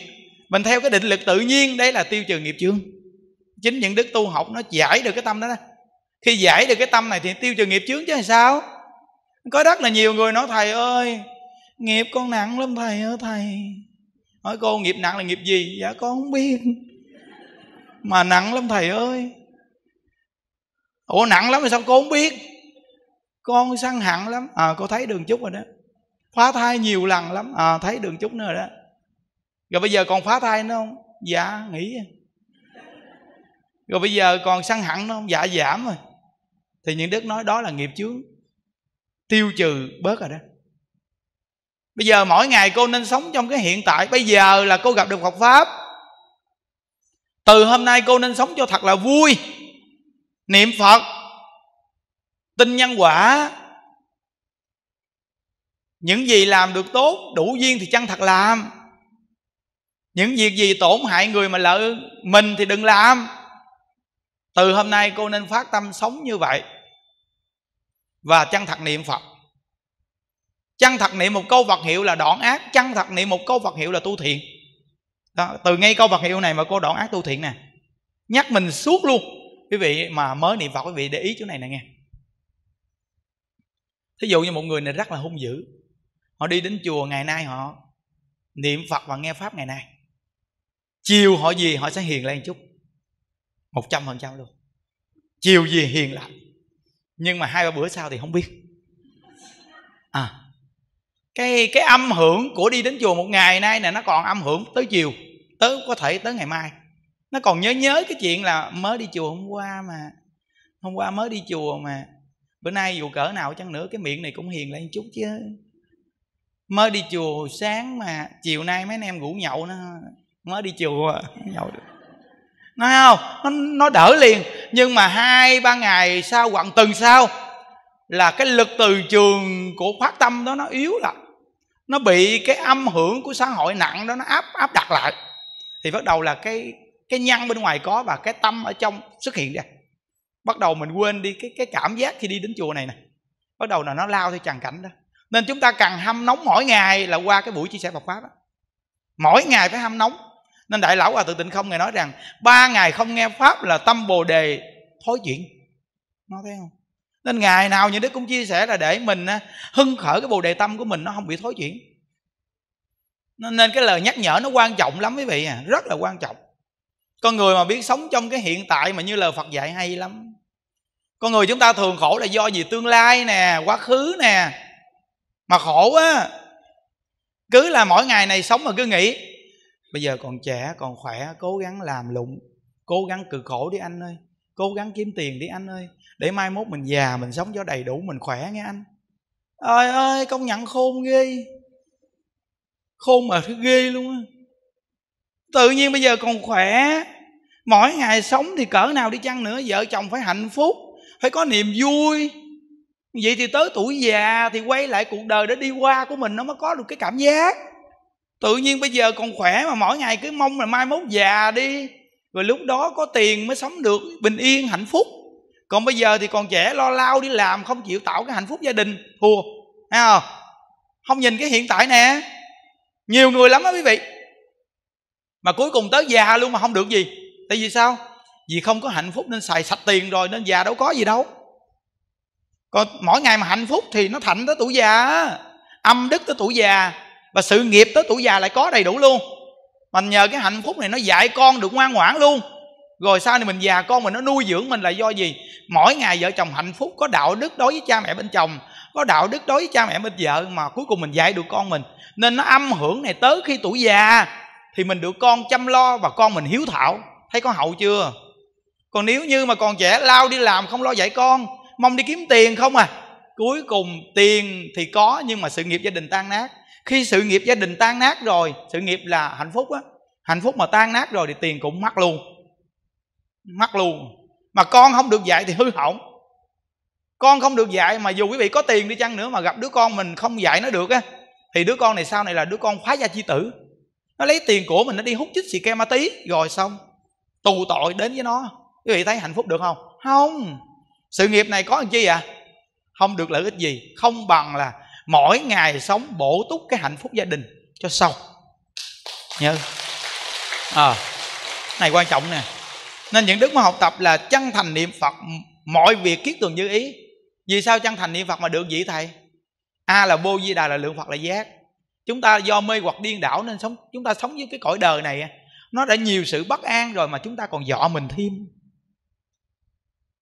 mình theo cái định lực tự nhiên đấy là tiêu trừ nghiệp chướng chính những đức tu học nó giải được cái tâm đó, đó khi giải được cái tâm này thì tiêu trừ nghiệp chướng chứ là sao có rất là nhiều người nói thầy ơi nghiệp con nặng lắm thầy ơi thầy hỏi cô nghiệp nặng là nghiệp gì dạ con không biết mà nặng lắm thầy ơi ủa nặng lắm mà sao cô không biết con săn hẳn lắm à cô thấy đường chút rồi đó phá thai nhiều lần lắm à thấy đường chút nữa rồi đó rồi bây giờ còn phá thai nữa không dạ nghỉ rồi bây giờ còn săn hẳn nữa không dạ giảm rồi thì những đức nói đó là nghiệp chướng tiêu trừ bớt rồi đó bây giờ mỗi ngày cô nên sống trong cái hiện tại bây giờ là cô gặp được Phật pháp từ hôm nay cô nên sống cho thật là vui niệm phật tin nhân quả những gì làm được tốt đủ duyên thì chăng thật làm những việc gì tổn hại người mà lợi mình thì đừng làm từ hôm nay cô nên phát tâm sống như vậy và chân thật niệm phật Chân thật niệm một câu vật hiệu là đoạn ác chân thật niệm một câu vật hiệu là tu thiện đó, từ ngay câu vật hiệu này mà cô đoạn ác tu thiện nè nhắc mình suốt luôn quý vị mà mới niệm phật quý vị để ý chỗ này nè nghe thí dụ như một người này rất là hung dữ họ đi đến chùa ngày nay họ niệm phật và nghe pháp ngày nay chiều họ gì họ sẽ hiền lên chút một trăm phần trăm luôn chiều gì hiền lại nhưng mà hai ba bữa sau thì không biết à cái cái âm hưởng của đi đến chùa một ngày nay nè nó còn âm hưởng tới chiều tới có thể tới ngày mai nó còn nhớ nhớ cái chuyện là mới đi chùa hôm qua mà hôm qua mới đi chùa mà bữa nay dù cỡ nào chăng nữa cái miệng này cũng hiền lên chút chứ mới đi chùa sáng mà chiều nay mấy anh em ngủ nhậu nó mới đi chùa nhậu được nói không nó, đỡ liền nhưng mà hai ba ngày sau hoặc tuần sau là cái lực từ trường của phát tâm đó nó yếu là nó bị cái âm hưởng của xã hội nặng đó nó áp áp đặt lại thì bắt đầu là cái cái nhân bên ngoài có và cái tâm ở trong xuất hiện ra bắt đầu mình quên đi cái cái cảm giác khi đi đến chùa này nè bắt đầu là nó lao theo tràn cảnh đó nên chúng ta cần hâm nóng mỗi ngày là qua cái buổi chia sẻ Phật pháp đó. mỗi ngày phải hâm nóng nên đại lão hòa thượng tịnh không ngài nói rằng ba ngày không nghe pháp là tâm bồ đề thối chuyện nói thấy không nên ngày nào như đức cũng chia sẻ là để mình hưng khởi cái bồ đề tâm của mình nó không bị thối chuyển nên cái lời nhắc nhở nó quan trọng lắm quý vị à rất là quan trọng con người mà biết sống trong cái hiện tại mà như lời phật dạy hay lắm con người chúng ta thường khổ là do gì tương lai nè quá khứ nè mà khổ á cứ là mỗi ngày này sống mà cứ nghĩ bây giờ còn trẻ còn khỏe cố gắng làm lụng cố gắng cực khổ đi anh ơi cố gắng kiếm tiền đi anh ơi để mai mốt mình già mình sống cho đầy đủ mình khỏe nghe anh ơi ơi công nhận khôn ghê khôn mà cứ ghê luôn á tự nhiên bây giờ còn khỏe mỗi ngày sống thì cỡ nào đi chăng nữa vợ chồng phải hạnh phúc phải có niềm vui vậy thì tới tuổi già thì quay lại cuộc đời đã đi qua của mình nó mới có được cái cảm giác tự nhiên bây giờ còn khỏe mà mỗi ngày cứ mong là mai mốt già đi rồi lúc đó có tiền mới sống được bình yên hạnh phúc còn bây giờ thì còn trẻ lo lao đi làm không chịu tạo cái hạnh phúc gia đình thua thấy không không nhìn cái hiện tại nè nhiều người lắm đó quý vị mà cuối cùng tới già luôn mà không được gì tại vì sao vì không có hạnh phúc nên xài sạch tiền rồi nên già đâu có gì đâu còn mỗi ngày mà hạnh phúc thì nó thạnh tới tuổi già âm đức tới tuổi già và sự nghiệp tới tuổi già lại có đầy đủ luôn mình nhờ cái hạnh phúc này nó dạy con được ngoan ngoãn luôn rồi sau này mình già con mình nó nuôi dưỡng mình là do gì mỗi ngày vợ chồng hạnh phúc có đạo đức đối với cha mẹ bên chồng có đạo đức đối với cha mẹ bên vợ mà cuối cùng mình dạy được con mình nên nó âm hưởng này tới khi tuổi già thì mình được con chăm lo và con mình hiếu thảo thấy có hậu chưa còn nếu như mà còn trẻ lao đi làm không lo dạy con mong đi kiếm tiền không à cuối cùng tiền thì có nhưng mà sự nghiệp gia đình tan nát khi sự nghiệp gia đình tan nát rồi sự nghiệp là hạnh phúc á hạnh phúc mà tan nát rồi thì tiền cũng mắc luôn mắc luôn mà con không được dạy thì hư hỏng con không được dạy mà dù quý vị có tiền đi chăng nữa mà gặp đứa con mình không dạy nó được á thì đứa con này sau này là đứa con phá gia chi tử nó lấy tiền của mình nó đi hút chích xì ke ma tí rồi xong tù tội đến với nó quý vị thấy hạnh phúc được không không sự nghiệp này có làm chi à không được lợi ích gì không bằng là mỗi ngày sống bổ túc cái hạnh phúc gia đình cho xong nhớ à, này quan trọng nè nên những đức mà học tập là chân thành niệm phật mọi việc kiết tường như ý vì sao chân thành niệm phật mà được vậy thầy a là vô di đà là lượng phật là giác chúng ta do mê hoặc điên đảo nên sống chúng ta sống với cái cõi đời này nó đã nhiều sự bất an rồi mà chúng ta còn dọ mình thêm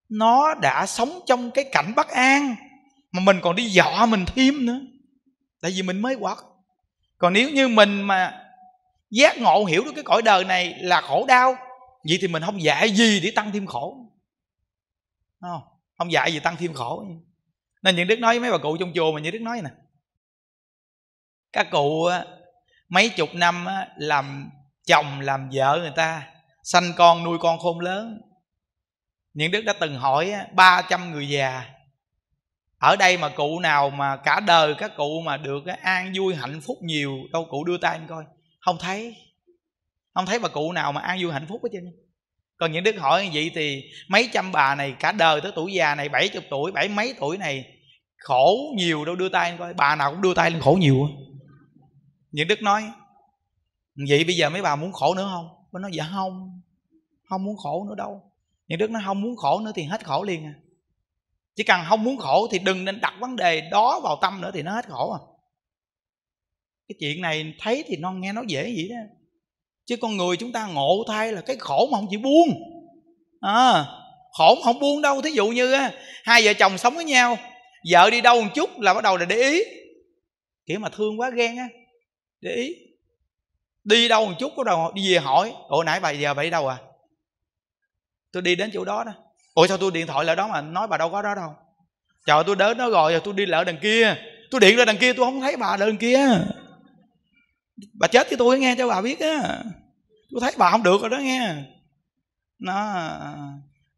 nó đã sống trong cái cảnh bất an mà mình còn đi dọ mình thêm nữa tại vì mình mới quật còn nếu như mình mà giác ngộ hiểu được cái cõi đời này là khổ đau vậy thì mình không dạy gì để tăng thêm khổ không không dạy gì tăng thêm khổ nên những đức nói với mấy bà cụ trong chùa mà những đức nói nè các cụ mấy chục năm làm chồng làm vợ người ta sanh con nuôi con khôn lớn những đức đã từng hỏi 300 người già ở đây mà cụ nào mà cả đời các cụ mà được an vui hạnh phúc nhiều đâu cụ đưa tay em coi không thấy không thấy bà cụ nào mà an vui hạnh phúc hết trơn còn những đức hỏi như vậy thì mấy trăm bà này cả đời tới tuổi già này bảy chục tuổi bảy mấy tuổi này khổ nhiều đâu đưa tay lên coi bà nào cũng đưa tay lên khổ nhiều những đức nói vậy bây giờ mấy bà muốn khổ nữa không nó nói dạ không không muốn khổ nữa đâu những đức nó không muốn khổ nữa thì hết khổ liền à chỉ cần không muốn khổ thì đừng nên đặt vấn đề đó vào tâm nữa thì nó hết khổ à cái chuyện này thấy thì nó nghe nó dễ vậy đó chứ con người chúng ta ngộ thay là cái khổ mà không chịu buông à, khổ mà không buông đâu thí dụ như á, hai vợ chồng sống với nhau vợ đi đâu một chút là bắt đầu là để ý kiểu mà thương quá ghen á để ý đi đâu một chút bắt đầu đi về hỏi ủa nãy bà giờ bà đi đâu à tôi đi đến chỗ đó đó ủa sao tôi điện thoại lại đó mà nói bà đâu có đó đâu chờ tôi đến đó rồi tôi đi lỡ đằng kia tôi điện ra đằng kia tôi không thấy bà đằng kia bà chết với tôi nghe cho bà biết á tôi thấy bà không được rồi đó nghe nó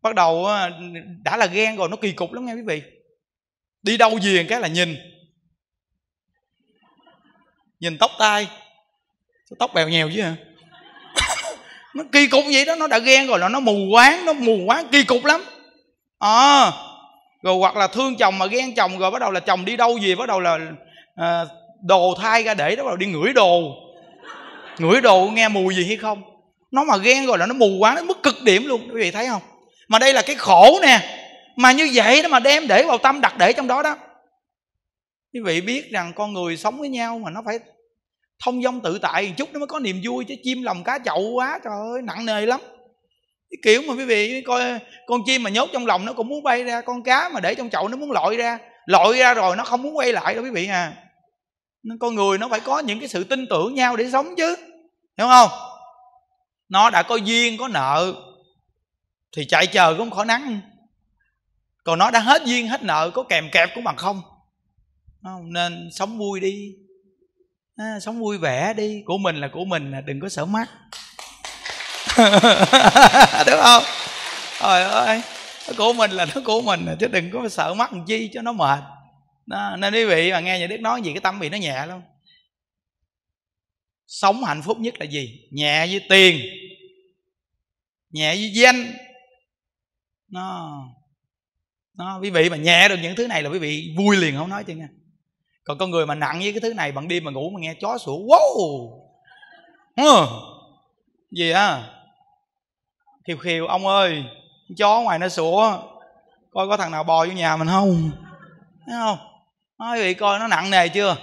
bắt đầu đã là ghen rồi nó kỳ cục lắm nghe quý vị đi đâu gì cái là nhìn nhìn tóc tai tóc bèo nhèo chứ hả nó kỳ cục vậy đó nó đã ghen rồi là nó mù quáng nó mù quáng kỳ cục lắm à, rồi hoặc là thương chồng mà ghen chồng rồi bắt đầu là chồng đi đâu gì bắt đầu là à, đồ thai ra để đó bắt đầu đi ngửi đồ ngửi đồ nghe mùi gì hay không nó mà ghen rồi là nó mù quáng đến mức cực điểm luôn quý vị thấy không mà đây là cái khổ nè mà như vậy đó mà đem để vào tâm đặt để trong đó đó quý vị biết rằng con người sống với nhau mà nó phải thông dong tự tại chút nó mới có niềm vui chứ chim lòng cá chậu quá trời ơi nặng nề lắm cái kiểu mà quý vị coi con chim mà nhốt trong lòng nó cũng muốn bay ra con cá mà để trong chậu nó muốn lội ra lội ra rồi nó không muốn quay lại đâu quý vị à nên con người nó phải có những cái sự tin tưởng nhau để sống chứ hiểu không nó đã có duyên có nợ thì chạy chờ cũng khó nắng còn nó đã hết duyên hết nợ có kèm kẹp cũng bằng không nên sống vui đi à, sống vui vẻ đi của mình là của mình à, đừng có sợ mắc được không trời ơi của mình là nó của mình chứ đừng có sợ mắc làm chi cho nó mệt đó. nên quý vị mà nghe nhà đức nói gì cái tâm bị nó nhẹ lắm sống hạnh phúc nhất là gì nhẹ với tiền nhẹ với danh nó nó quý vị mà nhẹ được những thứ này là quý vị vui liền không nói chứ nghe còn con người mà nặng với cái thứ này bằng đi mà ngủ mà nghe chó sủa wow ừ. gì á khiều khiều ông ơi chó ngoài nó sủa coi có thằng nào bò vô nhà mình không thấy không nói vậy coi nó nặng nề chưa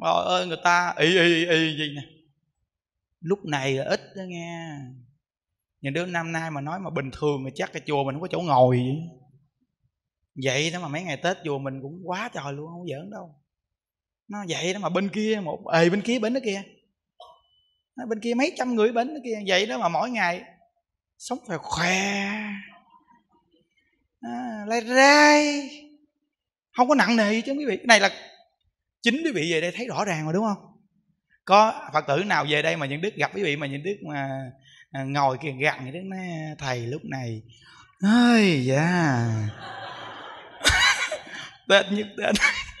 bò ơi người ta y y y gì nè lúc này là ít đó nghe nhà đứa năm nay mà nói mà bình thường thì chắc cái chùa mình không có chỗ ngồi vậy vậy đó mà mấy ngày tết chùa mình cũng quá trời luôn không giỡn đâu nó vậy đó mà bên kia một ề bên kia bến đó kia bên kia mấy trăm người bến đó kia vậy đó mà mỗi ngày sống phải khỏe à, lai ra không có nặng nề chứ quý vị cái này là chính quý vị về đây thấy rõ ràng rồi đúng không có phật tử nào về đây mà những đức gặp quý vị mà những đức mà à, ngồi kìa gặn những đức nói thầy lúc này ơi dạ yeah tết nhất đến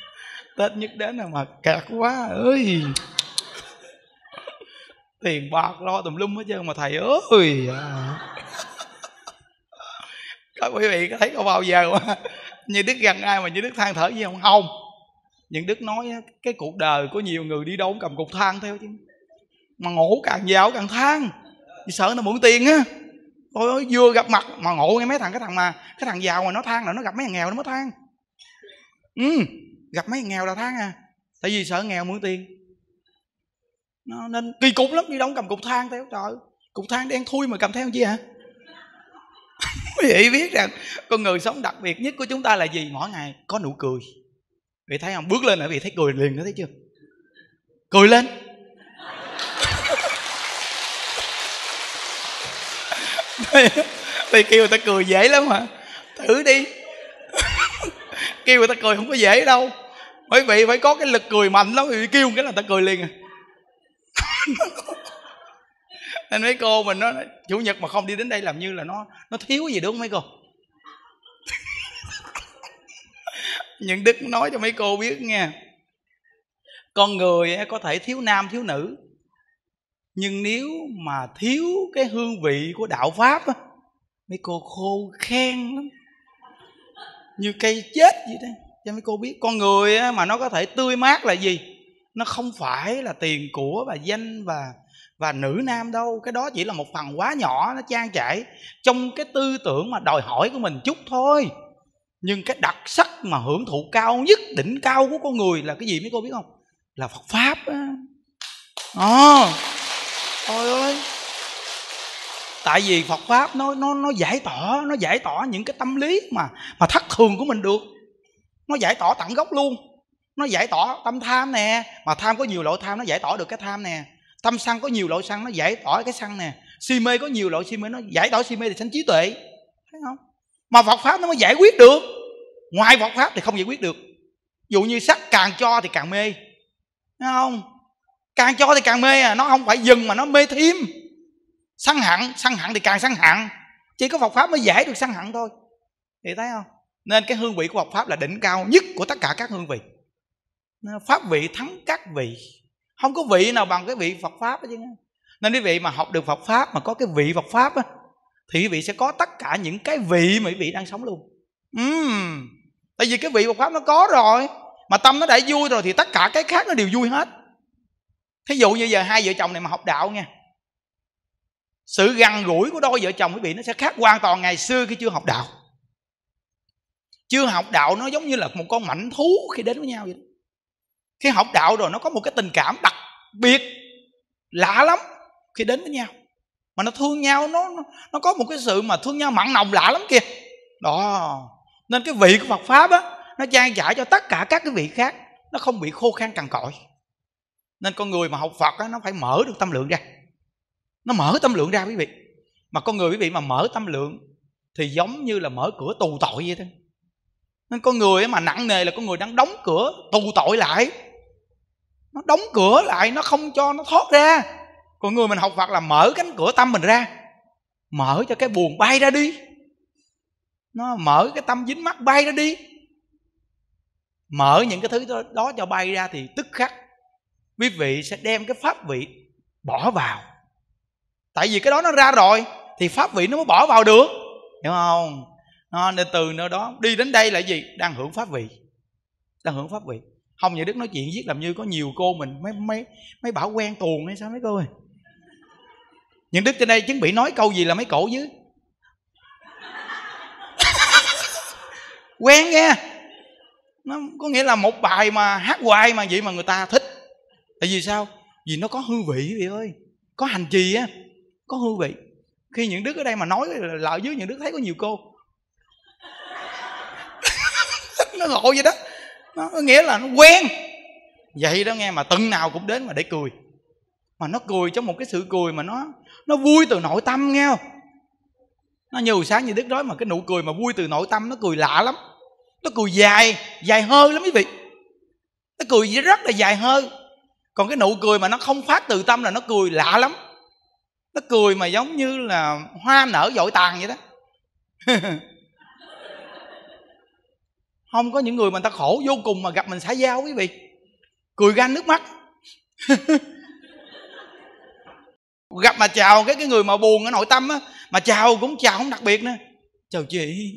tết nhất đến là mà kẹt quá ơi tiền bạc lo tùm lum hết trơn mà thầy ơi à. các quý vị có thấy có bao giờ mà như đức gần ai mà như đức than thở gì không không những đức nói cái cuộc đời có nhiều người đi đâu cũng cầm cục than theo chứ mà ngủ càng giàu càng than vì sợ nó mượn tiền á tôi vừa gặp mặt mà ngộ nghe mấy thằng cái thằng mà cái thằng giàu mà nó than là nó gặp mấy thằng nghèo nó mới than ừ, gặp mấy nghèo là than à tại vì sợ nghèo mượn tiền nó nên kỳ cục lắm đi đóng cầm cục than theo trời cục thang đen thui mà cầm theo chi hả Vậy biết rằng con người sống đặc biệt nhất của chúng ta là gì mỗi ngày có nụ cười vị thấy không bước lên là vị thấy cười liền đó thấy chưa cười lên vì kêu người ta cười dễ lắm hả thử đi kêu người ta cười không có dễ đâu quý vị phải có cái lực cười mạnh lắm thì kêu cái là ta cười liền à nên mấy cô mình nó chủ nhật mà không đi đến đây làm như là nó nó thiếu gì đúng không mấy cô những đức nói cho mấy cô biết nha con người có thể thiếu nam thiếu nữ nhưng nếu mà thiếu cái hương vị của đạo pháp mấy cô khô khen lắm như cây chết vậy đó cho mấy cô biết con người mà nó có thể tươi mát là gì nó không phải là tiền của và danh và và nữ nam đâu cái đó chỉ là một phần quá nhỏ nó trang trải trong cái tư tưởng mà đòi hỏi của mình chút thôi nhưng cái đặc sắc mà hưởng thụ cao nhất đỉnh cao của con người là cái gì mấy cô biết không là phật pháp á à. à, ôi ơi tại vì phật pháp nó nó nó giải tỏa nó giải tỏa những cái tâm lý mà mà thất thường của mình được nó giải tỏa tận gốc luôn nó giải tỏa tâm tham nè mà tham có nhiều loại tham nó giải tỏa được cái tham nè tâm sân có nhiều loại sân nó giải tỏa cái sân nè si mê có nhiều loại si mê nó giải tỏa si mê thì sanh trí tuệ thấy không mà phật pháp nó mới giải quyết được ngoài phật pháp thì không giải quyết được dụ như sắc càng cho thì càng mê thấy không càng cho thì càng mê à nó không phải dừng mà nó mê thêm săn hẳn săn hẳn thì càng săn hẳn chỉ có Phật pháp mới dễ được sân hận thôi thì thấy không nên cái hương vị của Phật pháp là đỉnh cao nhất của tất cả các hương vị pháp vị thắng các vị không có vị nào bằng cái vị Phật pháp chứ nên quý vị mà học được Phật pháp mà có cái vị Phật pháp á, thì quý vị sẽ có tất cả những cái vị mà quý vị đang sống luôn uhm. tại vì cái vị Phật pháp nó có rồi mà tâm nó đã vui rồi thì tất cả cái khác nó đều vui hết thí dụ như giờ hai vợ chồng này mà học đạo nha sự gần gũi của đôi vợ chồng quý vị nó sẽ khác hoàn toàn ngày xưa khi chưa học đạo chưa học đạo nó giống như là một con mảnh thú khi đến với nhau vậy khi học đạo rồi nó có một cái tình cảm đặc biệt lạ lắm khi đến với nhau mà nó thương nhau nó nó có một cái sự mà thương nhau mặn nồng lạ lắm kìa đó nên cái vị của phật pháp á nó trang trải cho tất cả các cái vị khác nó không bị khô khan cằn cội nên con người mà học phật á nó phải mở được tâm lượng ra nó mở tâm lượng ra quý vị mà con người quý vị mà mở tâm lượng thì giống như là mở cửa tù tội vậy thôi nên con người mà nặng nề là con người đang đóng cửa tù tội lại nó đóng cửa lại nó không cho nó thoát ra còn người mình học phật là mở cánh cửa tâm mình ra mở cho cái buồn bay ra đi nó mở cái tâm dính mắt bay ra đi mở những cái thứ đó, đó cho bay ra thì tức khắc quý vị sẽ đem cái pháp vị bỏ vào tại vì cái đó nó ra rồi thì pháp vị nó mới bỏ vào được hiểu không nó, nên từ nơi đó đi đến đây là gì đang hưởng pháp vị đang hưởng pháp vị không vậy đức nói chuyện giết làm như có nhiều cô mình mấy mấy mấy bảo quen tuồng hay sao mấy cô ơi nhưng đức trên đây chuẩn bị nói câu gì là mấy cổ chứ quen nghe nó có nghĩa là một bài mà hát hoài mà vậy mà người ta thích tại vì sao vì nó có hư vị vậy ơi có hành trì á có hương vị khi những đức ở đây mà nói là ở dưới những đức thấy có nhiều cô nó ngộ vậy đó nó nghĩa là nó quen vậy đó nghe mà tuần nào cũng đến mà để cười mà nó cười trong một cái sự cười mà nó nó vui từ nội tâm nghe nó như sáng như đức nói mà cái nụ cười mà vui từ nội tâm nó cười lạ lắm nó cười dài dài hơi lắm quý vị nó cười rất là dài hơi còn cái nụ cười mà nó không phát từ tâm là nó cười lạ lắm nó cười mà giống như là hoa nở dội tàn vậy đó không có những người mà người ta khổ vô cùng mà gặp mình xã giao quý vị cười ra nước mắt gặp mà chào cái cái người mà buồn ở nội tâm á mà chào cũng chào không đặc biệt nữa chào chị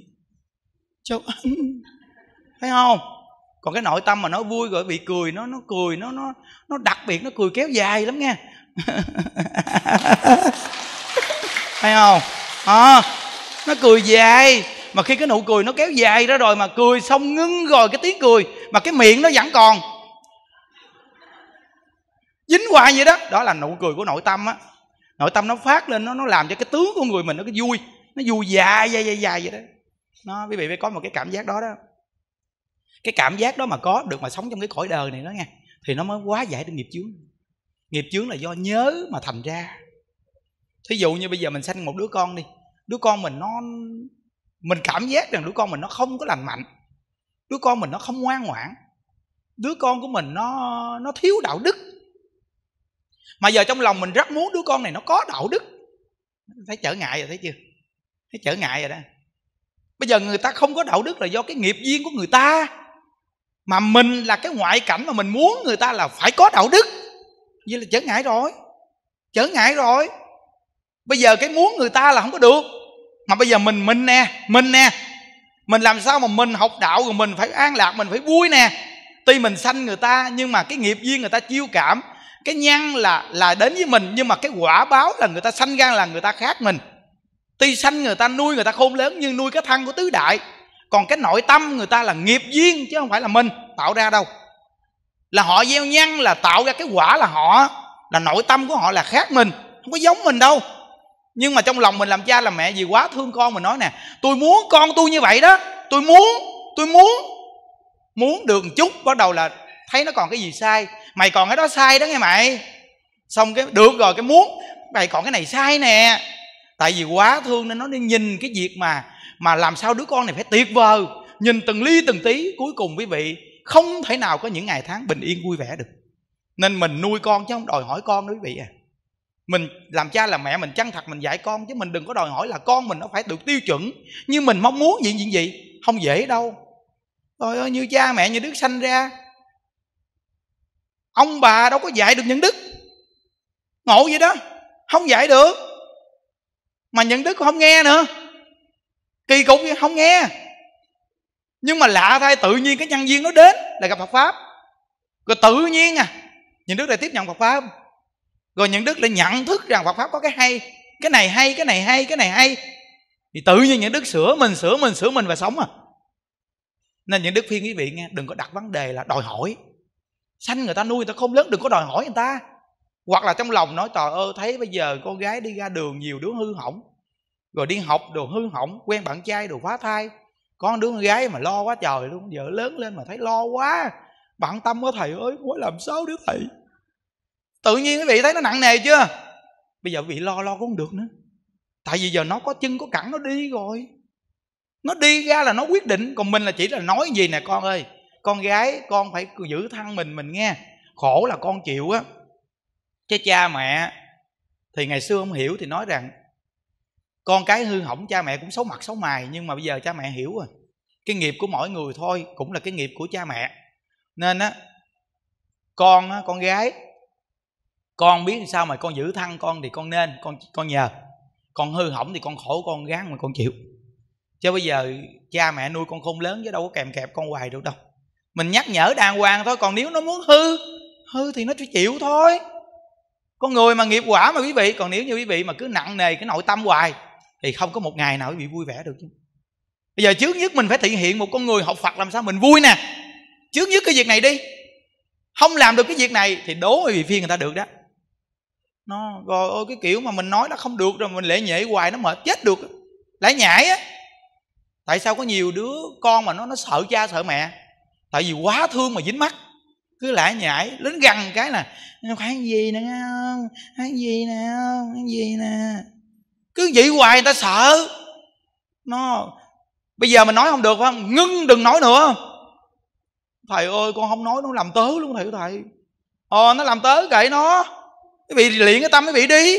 chào anh thấy không còn cái nội tâm mà nó vui rồi bị cười nó nó cười nó nó nó đặc biệt nó cười kéo dài lắm nghe hay không à, nó cười dài mà khi cái nụ cười nó kéo dài ra rồi mà cười xong ngưng rồi cái tiếng cười mà cái miệng nó vẫn còn dính hoài vậy đó đó là nụ cười của nội tâm á nội tâm nó phát lên nó nó làm cho cái tướng của người mình nó cái vui nó vui dài dài dài dài vậy đó nó quý vị phải có một cái cảm giác đó đó cái cảm giác đó mà có được mà sống trong cái cõi đời này đó nha thì nó mới quá giải được nghiệp chướng nghiệp chướng là do nhớ mà thành ra thí dụ như bây giờ mình sanh một đứa con đi đứa con mình nó mình cảm giác rằng đứa con mình nó không có lành mạnh đứa con mình nó không ngoan ngoãn đứa con của mình nó nó thiếu đạo đức mà giờ trong lòng mình rất muốn đứa con này nó có đạo đức thấy trở ngại rồi thấy chưa thấy trở ngại rồi đó bây giờ người ta không có đạo đức là do cái nghiệp duyên của người ta mà mình là cái ngoại cảnh mà mình muốn người ta là phải có đạo đức vậy là trở ngại rồi trở ngại rồi bây giờ cái muốn người ta là không có được mà bây giờ mình mình nè mình nè mình làm sao mà mình học đạo rồi mình phải an lạc mình phải vui nè tuy mình sanh người ta nhưng mà cái nghiệp duyên người ta chiêu cảm cái nhân là là đến với mình nhưng mà cái quả báo là người ta sanh ra là người ta khác mình tuy sanh người ta nuôi người ta khôn lớn nhưng nuôi cái thân của tứ đại còn cái nội tâm người ta là nghiệp duyên chứ không phải là mình tạo ra đâu là họ gieo nhân là tạo ra cái quả là họ là nội tâm của họ là khác mình không có giống mình đâu nhưng mà trong lòng mình làm cha làm mẹ gì quá thương con mình nói nè tôi muốn con tôi như vậy đó tôi muốn tôi muốn muốn được một chút bắt đầu là thấy nó còn cái gì sai mày còn cái đó sai đó nghe mày xong cái được rồi cái muốn mày còn cái này sai nè tại vì quá thương nên nó đi nhìn cái việc mà mà làm sao đứa con này phải tuyệt vời nhìn từng ly từng tí cuối cùng quý vị không thể nào có những ngày tháng bình yên vui vẻ được nên mình nuôi con chứ không đòi hỏi con đó quý vị à mình làm cha làm mẹ mình chăng thật mình dạy con chứ mình đừng có đòi hỏi là con mình nó phải được tiêu chuẩn như mình mong muốn gì gì gì không dễ đâu trời như cha mẹ như đức sanh ra ông bà đâu có dạy được những đức ngộ vậy đó không dạy được mà những đức không nghe nữa kỳ cục vậy không nghe nhưng mà lạ thay tự nhiên cái nhân viên nó đến là gặp Phật pháp rồi tự nhiên à những đức lại tiếp nhận Phật pháp rồi những đức lại nhận thức rằng Phật pháp có cái hay cái này hay cái này hay cái này hay thì tự nhiên những đức sửa mình sửa mình sửa mình và sống à nên những đức phiên quý vị nghe đừng có đặt vấn đề là đòi hỏi sanh người ta nuôi người ta không lớn đừng có đòi hỏi người ta hoặc là trong lòng nói trời ơi thấy bây giờ cô gái đi ra đường nhiều đứa hư hỏng rồi đi học đồ hư hỏng quen bạn trai đồ phá thai con đứa con gái mà lo quá trời luôn giờ lớn lên mà thấy lo quá bận tâm quá thầy ơi quá làm xấu đứa thầy tự nhiên quý vị thấy nó nặng nề chưa bây giờ quý vị lo lo cũng không được nữa tại vì giờ nó có chân có cẳng nó đi rồi nó đi ra là nó quyết định còn mình là chỉ là nói gì nè con ơi con gái con phải giữ thân mình mình nghe khổ là con chịu á chứ cha mẹ thì ngày xưa không hiểu thì nói rằng con cái hư hỏng cha mẹ cũng xấu mặt xấu mày nhưng mà bây giờ cha mẹ hiểu rồi cái nghiệp của mỗi người thôi cũng là cái nghiệp của cha mẹ nên á con á con gái con biết sao mà con giữ thân con thì con nên con con nhờ con hư hỏng thì con khổ con gắng mà con chịu chứ bây giờ cha mẹ nuôi con khôn lớn chứ đâu có kèm kẹp con hoài được đâu mình nhắc nhở đàng hoàng thôi còn nếu nó muốn hư hư thì nó chỉ chịu thôi con người mà nghiệp quả mà quý vị còn nếu như quý vị mà cứ nặng nề cái nội tâm hoài thì không có một ngày nào bị vui vẻ được chứ bây giờ trước nhất mình phải thể hiện một con người học phật làm sao mình vui nè trước nhất cái việc này đi không làm được cái việc này thì đố bị phiên người ta được đó nó rồi ôi cái kiểu mà mình nói nó không được rồi mình lễ nhễ hoài nó mệt chết được lãi nhãi á tại sao có nhiều đứa con mà nó nó sợ cha sợ mẹ tại vì quá thương mà dính mắt cứ lãi nhãi lính gần cái là khoan gì nè không khoan gì nè không khoan gì nè cứ vậy hoài người ta sợ nó bây giờ mình nói không được không ngưng đừng nói nữa thầy ơi con không nói nó làm tớ luôn thầy của thầy ờ nó làm tớ kệ nó cái bị luyện cái tâm mới bị đi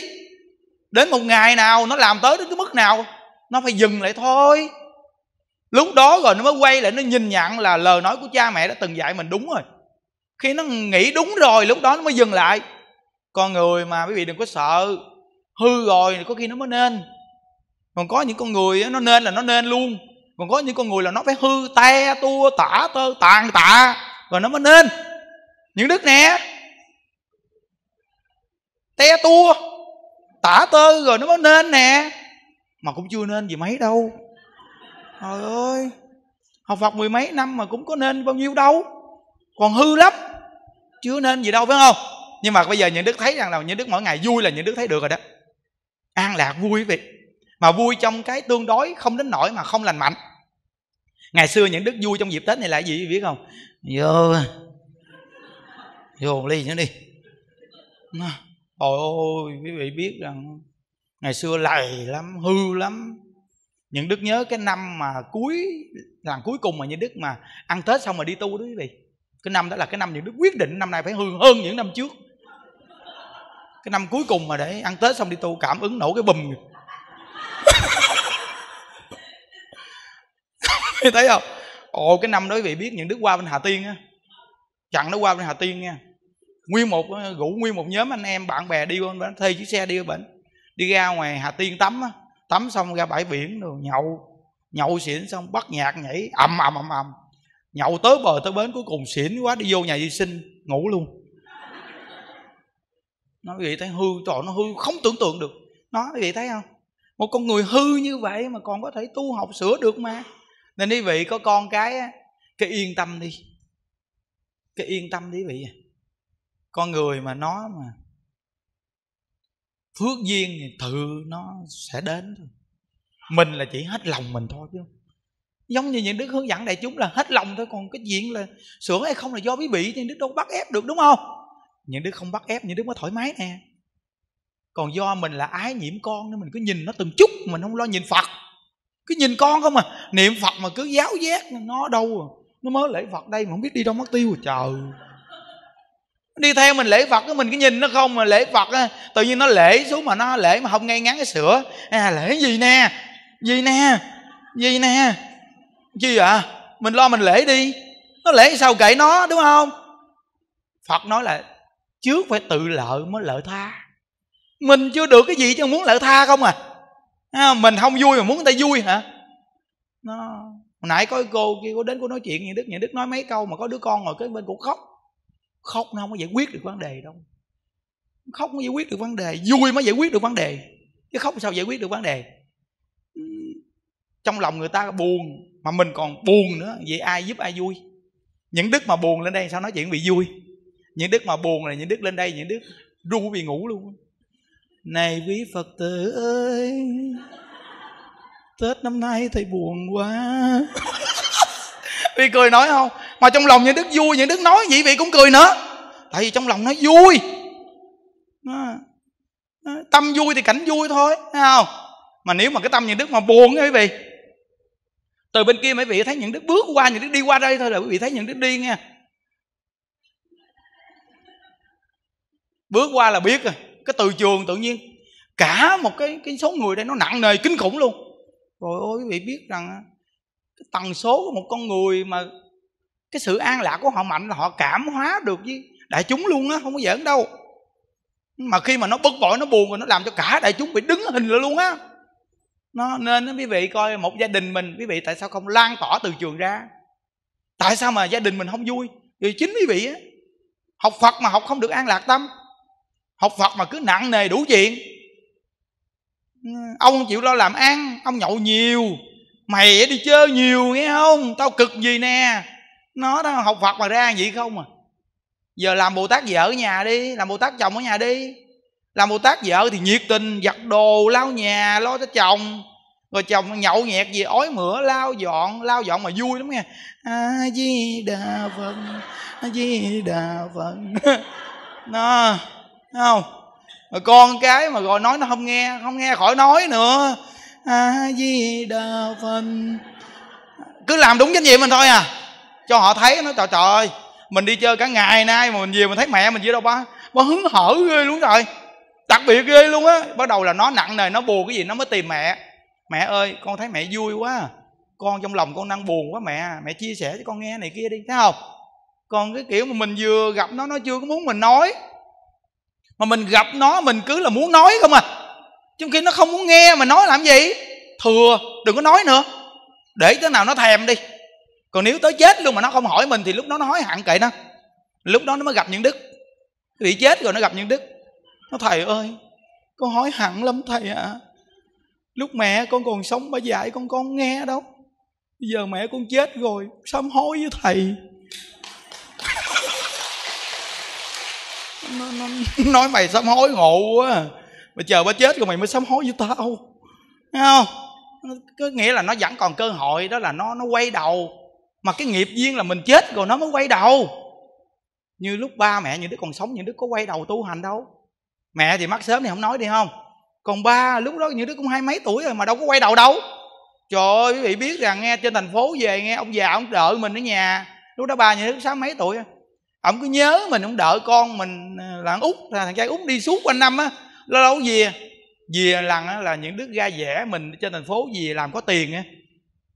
đến một ngày nào nó làm tới đến cái mức nào nó phải dừng lại thôi lúc đó rồi nó mới quay lại nó nhìn nhận là lời nói của cha mẹ đã từng dạy mình đúng rồi khi nó nghĩ đúng rồi lúc đó nó mới dừng lại con người mà quý vị đừng có sợ hư rồi có khi nó mới nên còn có những con người nó nên là nó nên luôn còn có những con người là nó phải hư te tua tả tơ tàn tạ rồi nó mới nên những đức nè te tua tả tơ rồi nó mới nên nè mà cũng chưa nên gì mấy đâu trời ơi học phật mười mấy năm mà cũng có nên bao nhiêu đâu còn hư lắm chưa nên gì đâu phải không nhưng mà bây giờ những đức thấy rằng là những đức mỗi ngày vui là những đức thấy được rồi đó an lạc vui vị mà vui trong cái tương đối không đến nỗi mà không lành mạnh ngày xưa những đức vui trong dịp tết này là gì biết không vô vô ly nữa đi ôi ôi quý vị biết rằng ngày xưa lầy lắm hư lắm những đức nhớ cái năm mà cuối làng cuối cùng mà những đức mà ăn tết xong mà đi tu đó quý vị cái năm đó là cái năm những đức quyết định năm nay phải hư hơn những năm trước cái năm cuối cùng mà để ăn tết xong đi tu cảm ứng nổ cái bùm thấy không ồ cái năm đó quý vị biết những đức qua bên hà tiên á chặn nó qua bên hà tiên nha nguyên một ờ, rủ nguyên một nhóm anh em bạn bè đi bên thuê chiếc xe đi bệnh đi ra ngoài hà tiên tắm á tắm xong ra bãi biển rồi nhậu nhậu xỉn xong bắt nhạc nhảy ầm ầm ầm ầm nhậu tới bờ tới bến cuối cùng xỉn quá đi vô nhà vệ sinh ngủ luôn nó quý vị thấy hư trời nó hư không tưởng tượng được nó quý thấy không một con người hư như vậy mà còn có thể tu học sửa được mà nên đi vị có con cái cái yên tâm đi cái yên tâm đi vị à. con người mà nó mà phước duyên thì tự nó sẽ đến thôi mình là chỉ hết lòng mình thôi chứ giống như những đức hướng dẫn đại chúng là hết lòng thôi còn cái chuyện là sửa hay không là do quý vị thì đức đâu bắt ép được đúng không những đứa không bắt ép những đứa mới thoải mái nè còn do mình là ái nhiễm con nên mình cứ nhìn nó từng chút mình không lo nhìn phật cứ nhìn con không à niệm phật mà cứ giáo giác nó đâu à nó mới lễ phật đây mà không biết đi đâu mất tiêu à trời đi theo mình lễ phật mình cứ nhìn nó không mà lễ phật á tự nhiên nó lễ xuống mà nó lễ mà không ngay ngắn cái sữa à lễ gì nè gì nè gì nè gì ạ à? mình lo mình lễ đi nó lễ sao kệ nó đúng không phật nói là trước phải tự lợi mới lợi tha mình chưa được cái gì chứ muốn lợi tha không à, à mình không vui mà muốn người ta vui hả nó hồi nãy có cô kia có đến cô nói chuyện như đức nhà đức nói mấy câu mà có đứa con ngồi kế bên cũng khóc khóc nó không có giải quyết được vấn đề đâu khóc mới giải quyết được vấn đề vui mới giải quyết được vấn đề chứ khóc sao giải quyết được vấn đề trong lòng người ta buồn mà mình còn buồn nữa vậy ai giúp ai vui những đức mà buồn lên đây sao nói chuyện bị vui những đức mà buồn này những đức lên đây những đức ru vì ngủ luôn này quý phật tử ơi tết năm nay thầy buồn quá vì cười nói không mà trong lòng những đức vui những đức nói vậy vị cũng cười nữa tại vì trong lòng nó vui nó, nó, tâm vui thì cảnh vui thôi thấy không mà nếu mà cái tâm những đức mà buồn nha quý vị từ bên kia mấy vị thấy những đức bước qua những đức đi qua đây thôi là quý vị thấy những đức đi nghe bước qua là biết rồi cái từ trường tự nhiên cả một cái cái số người đây nó nặng nề kinh khủng luôn rồi ôi quý vị biết rằng cái tần số của một con người mà cái sự an lạc của họ mạnh là họ cảm hóa được với đại chúng luôn á không có giỡn đâu mà khi mà nó bực bội nó buồn rồi nó làm cho cả đại chúng bị đứng hình luôn á nó nên quý vị coi một gia đình mình quý vị tại sao không lan tỏa từ trường ra tại sao mà gia đình mình không vui vì chính quý vị á học phật mà học không được an lạc tâm học phật mà cứ nặng nề đủ chuyện ừ, ông chịu lo làm ăn ông nhậu nhiều mày đi chơi nhiều nghe không tao cực gì nè nó đó học phật mà ra vậy không à giờ làm bồ tát vợ ở nhà đi làm bồ tát chồng ở nhà đi làm bồ tát vợ thì nhiệt tình giặt đồ lao nhà lo cho chồng rồi chồng nhậu nhẹt gì ói mửa lao dọn lao dọn mà vui lắm nghe a di đà phật a di đà phật nó Đúng không mà con cái mà gọi nói nó không nghe không nghe khỏi nói nữa a di đà phật cứ làm đúng trách nhiệm mình thôi à cho họ thấy nó trời trời ơi mình đi chơi cả ngày nay mà mình về mình thấy mẹ mình với đâu ba ba hứng hở ghê luôn rồi đặc biệt ghê luôn á bắt đầu là nó nặng nề nó buồn cái gì nó mới tìm mẹ mẹ ơi con thấy mẹ vui quá à. con trong lòng con đang buồn quá mẹ à. mẹ chia sẻ cho con nghe này kia đi thấy không còn cái kiểu mà mình vừa gặp nó nó chưa có muốn mình nói mà mình gặp nó mình cứ là muốn nói không à trong khi nó không muốn nghe mà nói làm gì thừa đừng có nói nữa để tới nào nó thèm đi còn nếu tới chết luôn mà nó không hỏi mình thì lúc đó nó nói hạn kệ nó lúc đó nó mới gặp những đức bị chết rồi nó gặp những đức nó thầy ơi con hỏi hẳn lắm thầy ạ à. lúc mẹ con còn sống bà dạy con con nghe đâu bây giờ mẹ con chết rồi sám hối với thầy nó, nó, nói mày sám hối ngộ quá mà chờ ba chết rồi mày mới sám hối với tao Thấy không có nghĩa là nó vẫn còn cơ hội đó là nó nó quay đầu mà cái nghiệp duyên là mình chết rồi nó mới quay đầu như lúc ba mẹ những đứa còn sống những đứa có quay đầu tu hành đâu mẹ thì mắc sớm thì không nói đi không còn ba lúc đó những đứa cũng hai mấy tuổi rồi mà đâu có quay đầu đâu trời ơi quý vị biết rằng nghe trên thành phố về nghe ông già ông đợi mình ở nhà lúc đó ba những đứa sáu mấy tuổi ông cứ nhớ mình ông đợi con mình à, là út là thằng trai út đi suốt quanh năm á lâu lâu về về lần là những đứa ra rẻ mình trên thành phố về làm có tiền á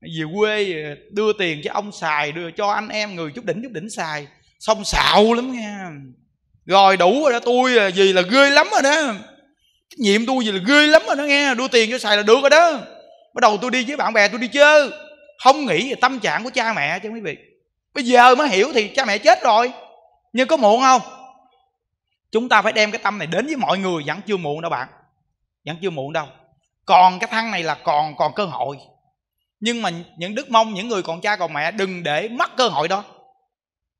về quê à, đưa tiền cho ông xài đưa cho anh em người chút đỉnh chút đỉnh xài xong xạo lắm nha rồi đủ rồi đó tôi gì à, là ghê lắm rồi đó trách nhiệm tôi gì là ghê lắm rồi đó nghe đưa tiền cho xài là được rồi đó bắt đầu tôi đi với bạn bè tôi đi chơi không nghĩ về tâm trạng của cha mẹ chứ quý vị bây giờ mới hiểu thì cha mẹ chết rồi nhưng có muộn không chúng ta phải đem cái tâm này đến với mọi người vẫn chưa muộn đâu bạn vẫn chưa muộn đâu còn cái thăng này là còn còn cơ hội nhưng mà những đức mong những người còn cha còn mẹ đừng để mất cơ hội đó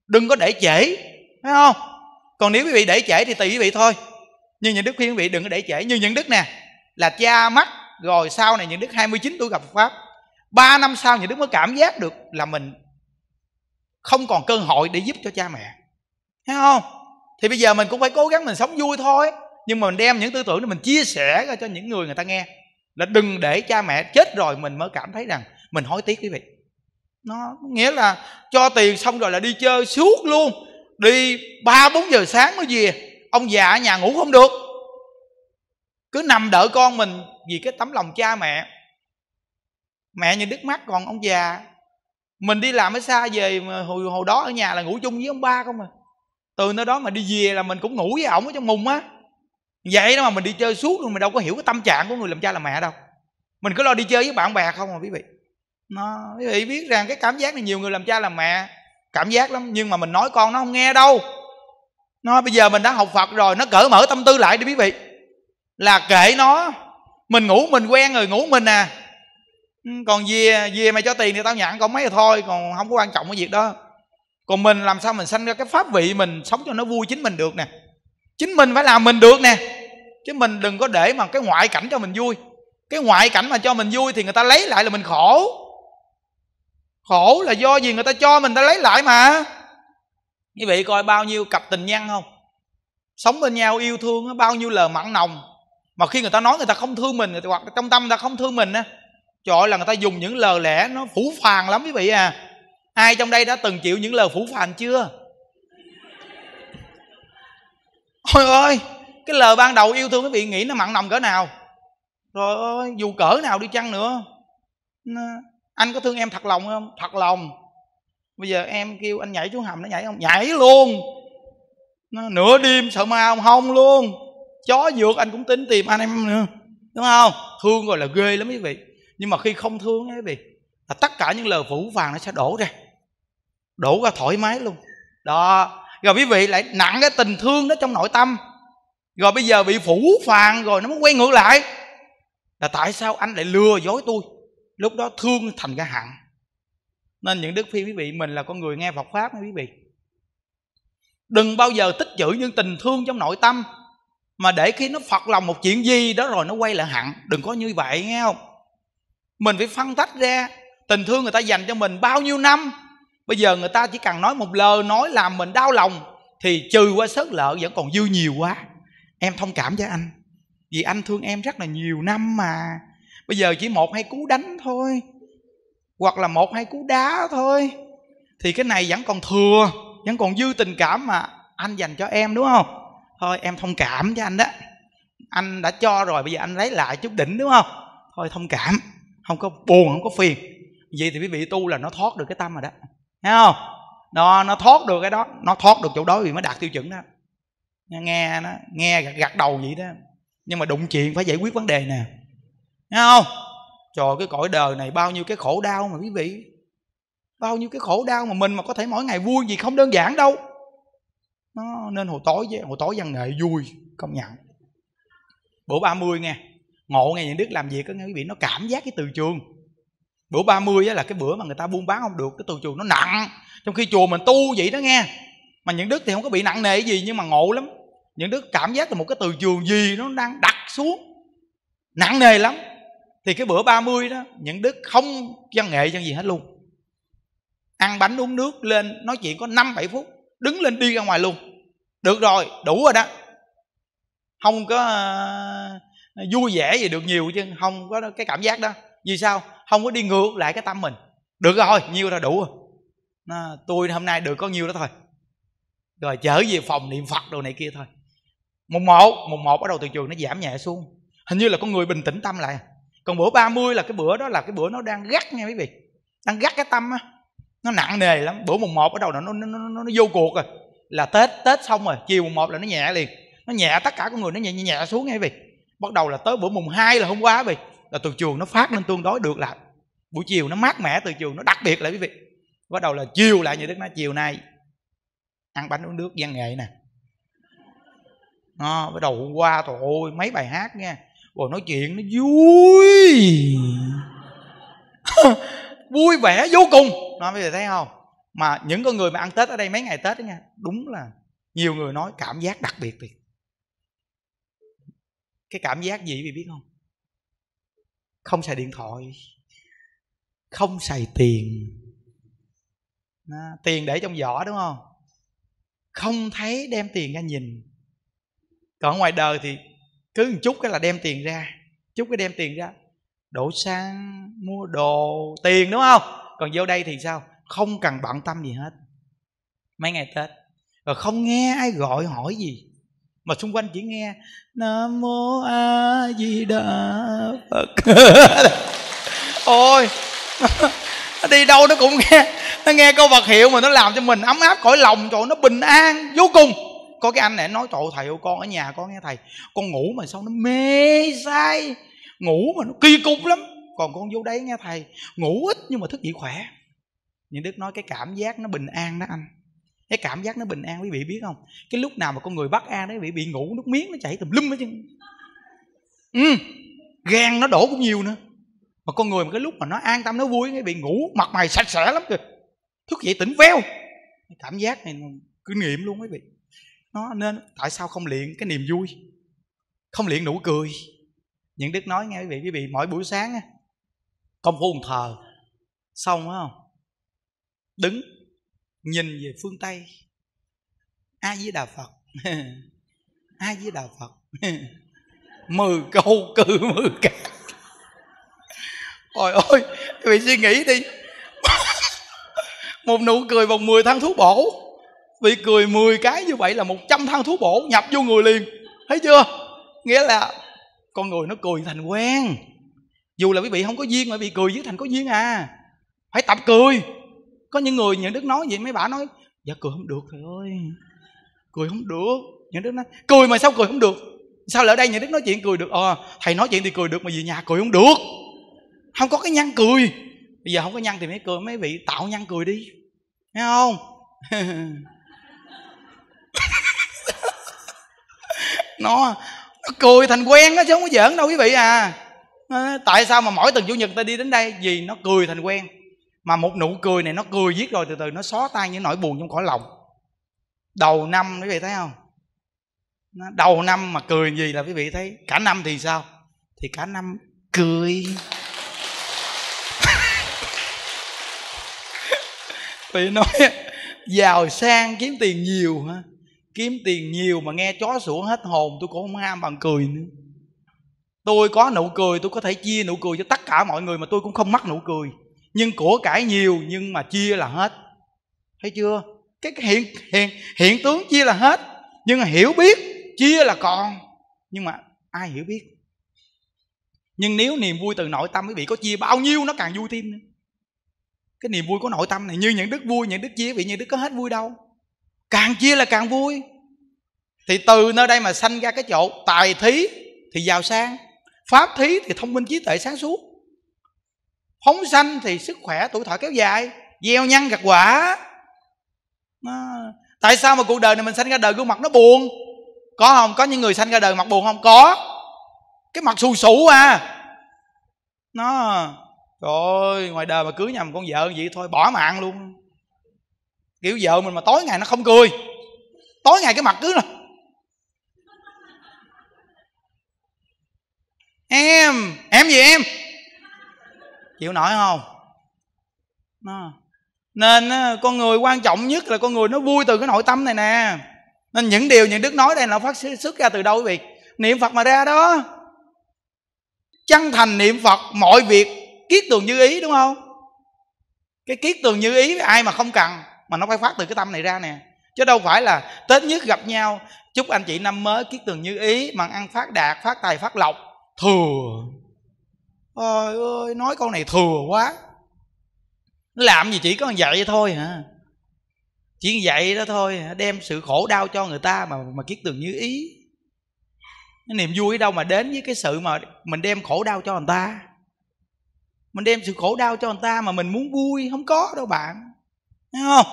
đừng có để trễ thấy không còn nếu quý vị để trễ thì tùy quý vị thôi nhưng những đức khuyên quý vị đừng có để trễ như những đức nè là cha mất rồi sau này những đức 29 tuổi gặp pháp 3 năm sau những đức mới cảm giác được là mình không còn cơ hội để giúp cho cha mẹ thấy không thì bây giờ mình cũng phải cố gắng mình sống vui thôi nhưng mà mình đem những tư tưởng đó mình chia sẻ ra cho những người người ta nghe là đừng để cha mẹ chết rồi mình mới cảm thấy rằng mình hối tiếc quý vị nó nghĩa là cho tiền xong rồi là đi chơi suốt luôn đi ba bốn giờ sáng mới về ông già ở nhà ngủ không được cứ nằm đợi con mình vì cái tấm lòng cha mẹ mẹ như đứt mắt còn ông già mình đi làm ở xa về mà hồi hồi đó ở nhà là ngủ chung với ông ba không à từ nơi đó mà đi về là mình cũng ngủ với ổng ở trong mùng á vậy đó mà mình đi chơi suốt luôn mình đâu có hiểu cái tâm trạng của người làm cha làm mẹ đâu mình cứ lo đi chơi với bạn bè không mà quý vị nó quý vị biết rằng cái cảm giác này nhiều người làm cha làm mẹ cảm giác lắm nhưng mà mình nói con nó không nghe đâu nó bây giờ mình đã học phật rồi nó cởi mở tâm tư lại đi quý vị là kệ nó mình ngủ mình quen rồi ngủ mình à ừ, còn về về mày cho tiền thì tao nhận con mấy rồi thôi còn không có quan trọng cái việc đó còn mình làm sao mình sanh ra cái pháp vị mình sống cho nó vui chính mình được nè chính mình phải làm mình được nè chứ mình đừng có để mà cái ngoại cảnh cho mình vui cái ngoại cảnh mà cho mình vui thì người ta lấy lại là mình khổ khổ là do gì người ta cho mình ta lấy lại mà như vậy coi bao nhiêu cặp tình nhân không sống bên nhau yêu thương bao nhiêu lời mặn nồng mà khi người ta nói người ta không thương mình hoặc trong tâm người ta không thương mình á trời ơi là người ta dùng những lời lẽ nó phủ phàng lắm quý vị à ai trong đây đã từng chịu những lời phủ phàng chưa ôi ơi cái lời ban đầu yêu thương quý vị nghĩ nó mặn nồng cỡ nào rồi ơi dù cỡ nào đi chăng nữa anh có thương em thật lòng không thật lòng bây giờ em kêu anh nhảy xuống hầm nó nhảy không nhảy luôn nửa đêm sợ ma không không luôn chó dược anh cũng tính tìm anh em nữa đúng không thương rồi là ghê lắm quý vị nhưng mà khi không thương quý vị là tất cả những lời phủ vàng nó sẽ đổ ra đổ ra thoải mái luôn đó rồi quý vị lại nặng cái tình thương đó trong nội tâm rồi bây giờ bị phủ phàng rồi nó mới quay ngược lại là tại sao anh lại lừa dối tôi lúc đó thương thành ra hận nên những đức phi quý vị mình là con người nghe Phật pháp quý vị đừng bao giờ tích trữ những tình thương trong nội tâm mà để khi nó phật lòng một chuyện gì đó rồi nó quay lại hận đừng có như vậy nghe không mình phải phân tách ra tình thương người ta dành cho mình bao nhiêu năm bây giờ người ta chỉ cần nói một lời nói làm mình đau lòng thì trừ qua sớt lợ vẫn còn dư nhiều quá em thông cảm với anh vì anh thương em rất là nhiều năm mà bây giờ chỉ một hai cú đánh thôi hoặc là một hai cú đá thôi thì cái này vẫn còn thừa vẫn còn dư tình cảm mà anh dành cho em đúng không thôi em thông cảm với anh đó anh đã cho rồi bây giờ anh lấy lại chút đỉnh đúng không thôi thông cảm không có buồn không có phiền vậy thì quý vị tu là nó thoát được cái tâm rồi đó thấy không nó nó thoát được cái đó nó thoát được chỗ đó thì mới đạt tiêu chuẩn đó nghe nó nghe gật, gật đầu vậy đó nhưng mà đụng chuyện phải giải quyết vấn đề nè nghe không trời cái cõi đời này bao nhiêu cái khổ đau mà quý vị bao nhiêu cái khổ đau mà mình mà có thể mỗi ngày vui gì không đơn giản đâu nó nên hồi tối với hồi tối văn nghệ vui công nhận bữa 30 nghe ngộ nghe những đức làm việc có nghe quý vị nó cảm giác cái từ trường bữa 30 á là cái bữa mà người ta buôn bán không được cái từ chùa nó nặng trong khi chùa mình tu vậy đó nghe mà những đức thì không có bị nặng nề gì nhưng mà ngộ lắm những đức cảm giác là một cái từ trường gì nó đang đặt xuống nặng nề lắm thì cái bữa 30 đó những đức không văn nghệ văn gì hết luôn ăn bánh uống nước lên nói chuyện có 5 7 phút đứng lên đi ra ngoài luôn được rồi đủ rồi đó không có uh, vui vẻ gì được nhiều chứ không có cái cảm giác đó vì sao không có đi ngược lại cái tâm mình được rồi nhiêu là đủ rồi tôi hôm nay được có nhiêu đó thôi rồi chở về phòng niệm phật đồ này kia thôi mùng một mùng một bắt đầu từ trường nó giảm nhẹ xuống hình như là con người bình tĩnh tâm lại còn bữa 30 là cái bữa đó là cái bữa nó đang gắt nha quý vị đang gắt cái tâm á nó nặng nề lắm bữa mùng một bắt đầu nó, nó, nó, nó, nó vô cuộc rồi là tết tết xong rồi chiều mùng một là nó nhẹ liền nó nhẹ tất cả con người nó nhẹ nhẹ, xuống nghe quý vị bắt đầu là tới bữa mùng hai là hôm qua quý vị là từ trường nó phát lên tương đối được là buổi chiều nó mát mẻ từ trường nó đặc biệt lại quý vị bắt đầu là chiều lại như thế nói chiều nay ăn bánh uống nước văn nghệ nè à, bắt đầu hôm qua trời ơi mấy bài hát nha rồi nói chuyện nó vui vui vẻ vô cùng nói bây giờ thấy không mà những con người mà ăn tết ở đây mấy ngày tết đó nha đúng là nhiều người nói cảm giác đặc biệt thì cái cảm giác gì vì biết không không xài điện thoại không xài tiền đó, tiền để trong giỏ đúng không không thấy đem tiền ra nhìn còn ngoài đời thì cứ một chút cái là đem tiền ra chút cái đem tiền ra đổ sang mua đồ tiền đúng không còn vô đây thì sao không cần bận tâm gì hết mấy ngày tết rồi không nghe ai gọi hỏi gì mà xung quanh chỉ nghe nam mô a di đà phật ôi nó đi đâu nó cũng nghe nó nghe câu vật hiệu mà nó làm cho mình ấm áp cõi lòng trời nó bình an vô cùng có cái anh này nói trời thầy ơi con ở nhà con nghe thầy con ngủ mà sao nó mê say ngủ mà nó kỳ cục lắm còn con vô đây nghe thầy ngủ ít nhưng mà thức dậy khỏe nhưng đức nói cái cảm giác nó bình an đó anh cái cảm giác nó bình an quý vị biết không cái lúc nào mà con người bất an đấy bị bị ngủ nước miếng nó chảy tùm lum hết chứ ừ gan nó đổ cũng nhiều nữa mà con người mà cái lúc mà nó an tâm nó vui cái bị ngủ mặt mày sạch sẽ lắm kìa thức dậy tỉnh veo cái cảm giác này kinh nghiệm luôn quý vị nó nên tại sao không luyện cái niềm vui không luyện nụ cười những đức nói nghe quý vị quý vị mỗi buổi sáng công phu thờ xong phải không đứng nhìn về phương tây ai với đà phật ai với đà phật mười câu cư mười cả ôi ôi các vị suy nghĩ đi một nụ cười bằng mười thang thuốc bổ vì cười mười cái như vậy là một trăm thang thuốc bổ nhập vô người liền thấy chưa nghĩa là con người nó cười thành quen dù là quý vị không có duyên mà bị cười với thành có duyên à phải tập cười có những người những đức nói vậy mấy bà nói dạ cười không được thầy ơi cười không được những đức nói cười mà sao cười không được sao lại ở đây những đức nói chuyện cười được ờ thầy nói chuyện thì cười được mà về nhà cười không được không có cái nhăn cười bây giờ không có nhăn thì mấy cười mấy vị tạo nhăn cười đi nghe không nó nó cười thành quen đó chứ không có giỡn đâu quý vị à ờ, tại sao mà mỗi tuần chủ nhật ta đi đến đây vì nó cười thành quen mà một nụ cười này nó cười giết rồi từ từ nó xóa tan những nỗi buồn trong cõi lòng đầu năm quý vị thấy không đầu năm mà cười gì là quý vị thấy cả năm thì sao thì cả năm cười vì nói giàu sang kiếm tiền nhiều hả kiếm tiền nhiều mà nghe chó sủa hết hồn tôi cũng không ham bằng cười nữa tôi có nụ cười tôi có thể chia nụ cười cho tất cả mọi người mà tôi cũng không mắc nụ cười nhưng của cải nhiều nhưng mà chia là hết thấy chưa cái hiện hiện hiện tướng chia là hết nhưng mà hiểu biết chia là còn nhưng mà ai hiểu biết nhưng nếu niềm vui từ nội tâm quý vị có chia bao nhiêu nó càng vui thêm nữa cái niềm vui của nội tâm này như những đức vui những đức chia vị những đức có hết vui đâu càng chia là càng vui thì từ nơi đây mà sanh ra cái chỗ tài thí thì giàu sang pháp thí thì thông minh trí tuệ sáng suốt phóng sanh thì sức khỏe tuổi thọ kéo dài gieo nhân gặt quả nó... tại sao mà cuộc đời này mình sanh ra đời gương mặt nó buồn có không có những người sanh ra đời mặt buồn không có cái mặt xù xù à nó trời ngoài đời mà cưới nhầm con vợ vậy thôi bỏ mạng luôn kiểu vợ mình mà tối ngày nó không cười tối ngày cái mặt cứ là em em gì em chịu nổi không nó. nên con người quan trọng nhất là con người nó vui từ cái nội tâm này nè nên những điều những đức nói đây là phát xuất ra từ đâu quý vị niệm phật mà ra đó chân thành niệm phật mọi việc kiết tường như ý đúng không cái kiết tường như ý ai mà không cần mà nó phải phát từ cái tâm này ra nè chứ đâu phải là tết nhất gặp nhau chúc anh chị năm mới kiết tường như ý mà ăn phát đạt phát tài phát lộc thừa ôi ơi nói con này thừa quá nó làm gì chỉ có vậy thôi hả chỉ vậy đó thôi đem sự khổ đau cho người ta mà mà kiết tường như ý cái niềm vui đâu mà đến với cái sự mà mình đem khổ đau cho người ta mình đem sự khổ đau cho người ta mà mình muốn vui không có đâu bạn thấy không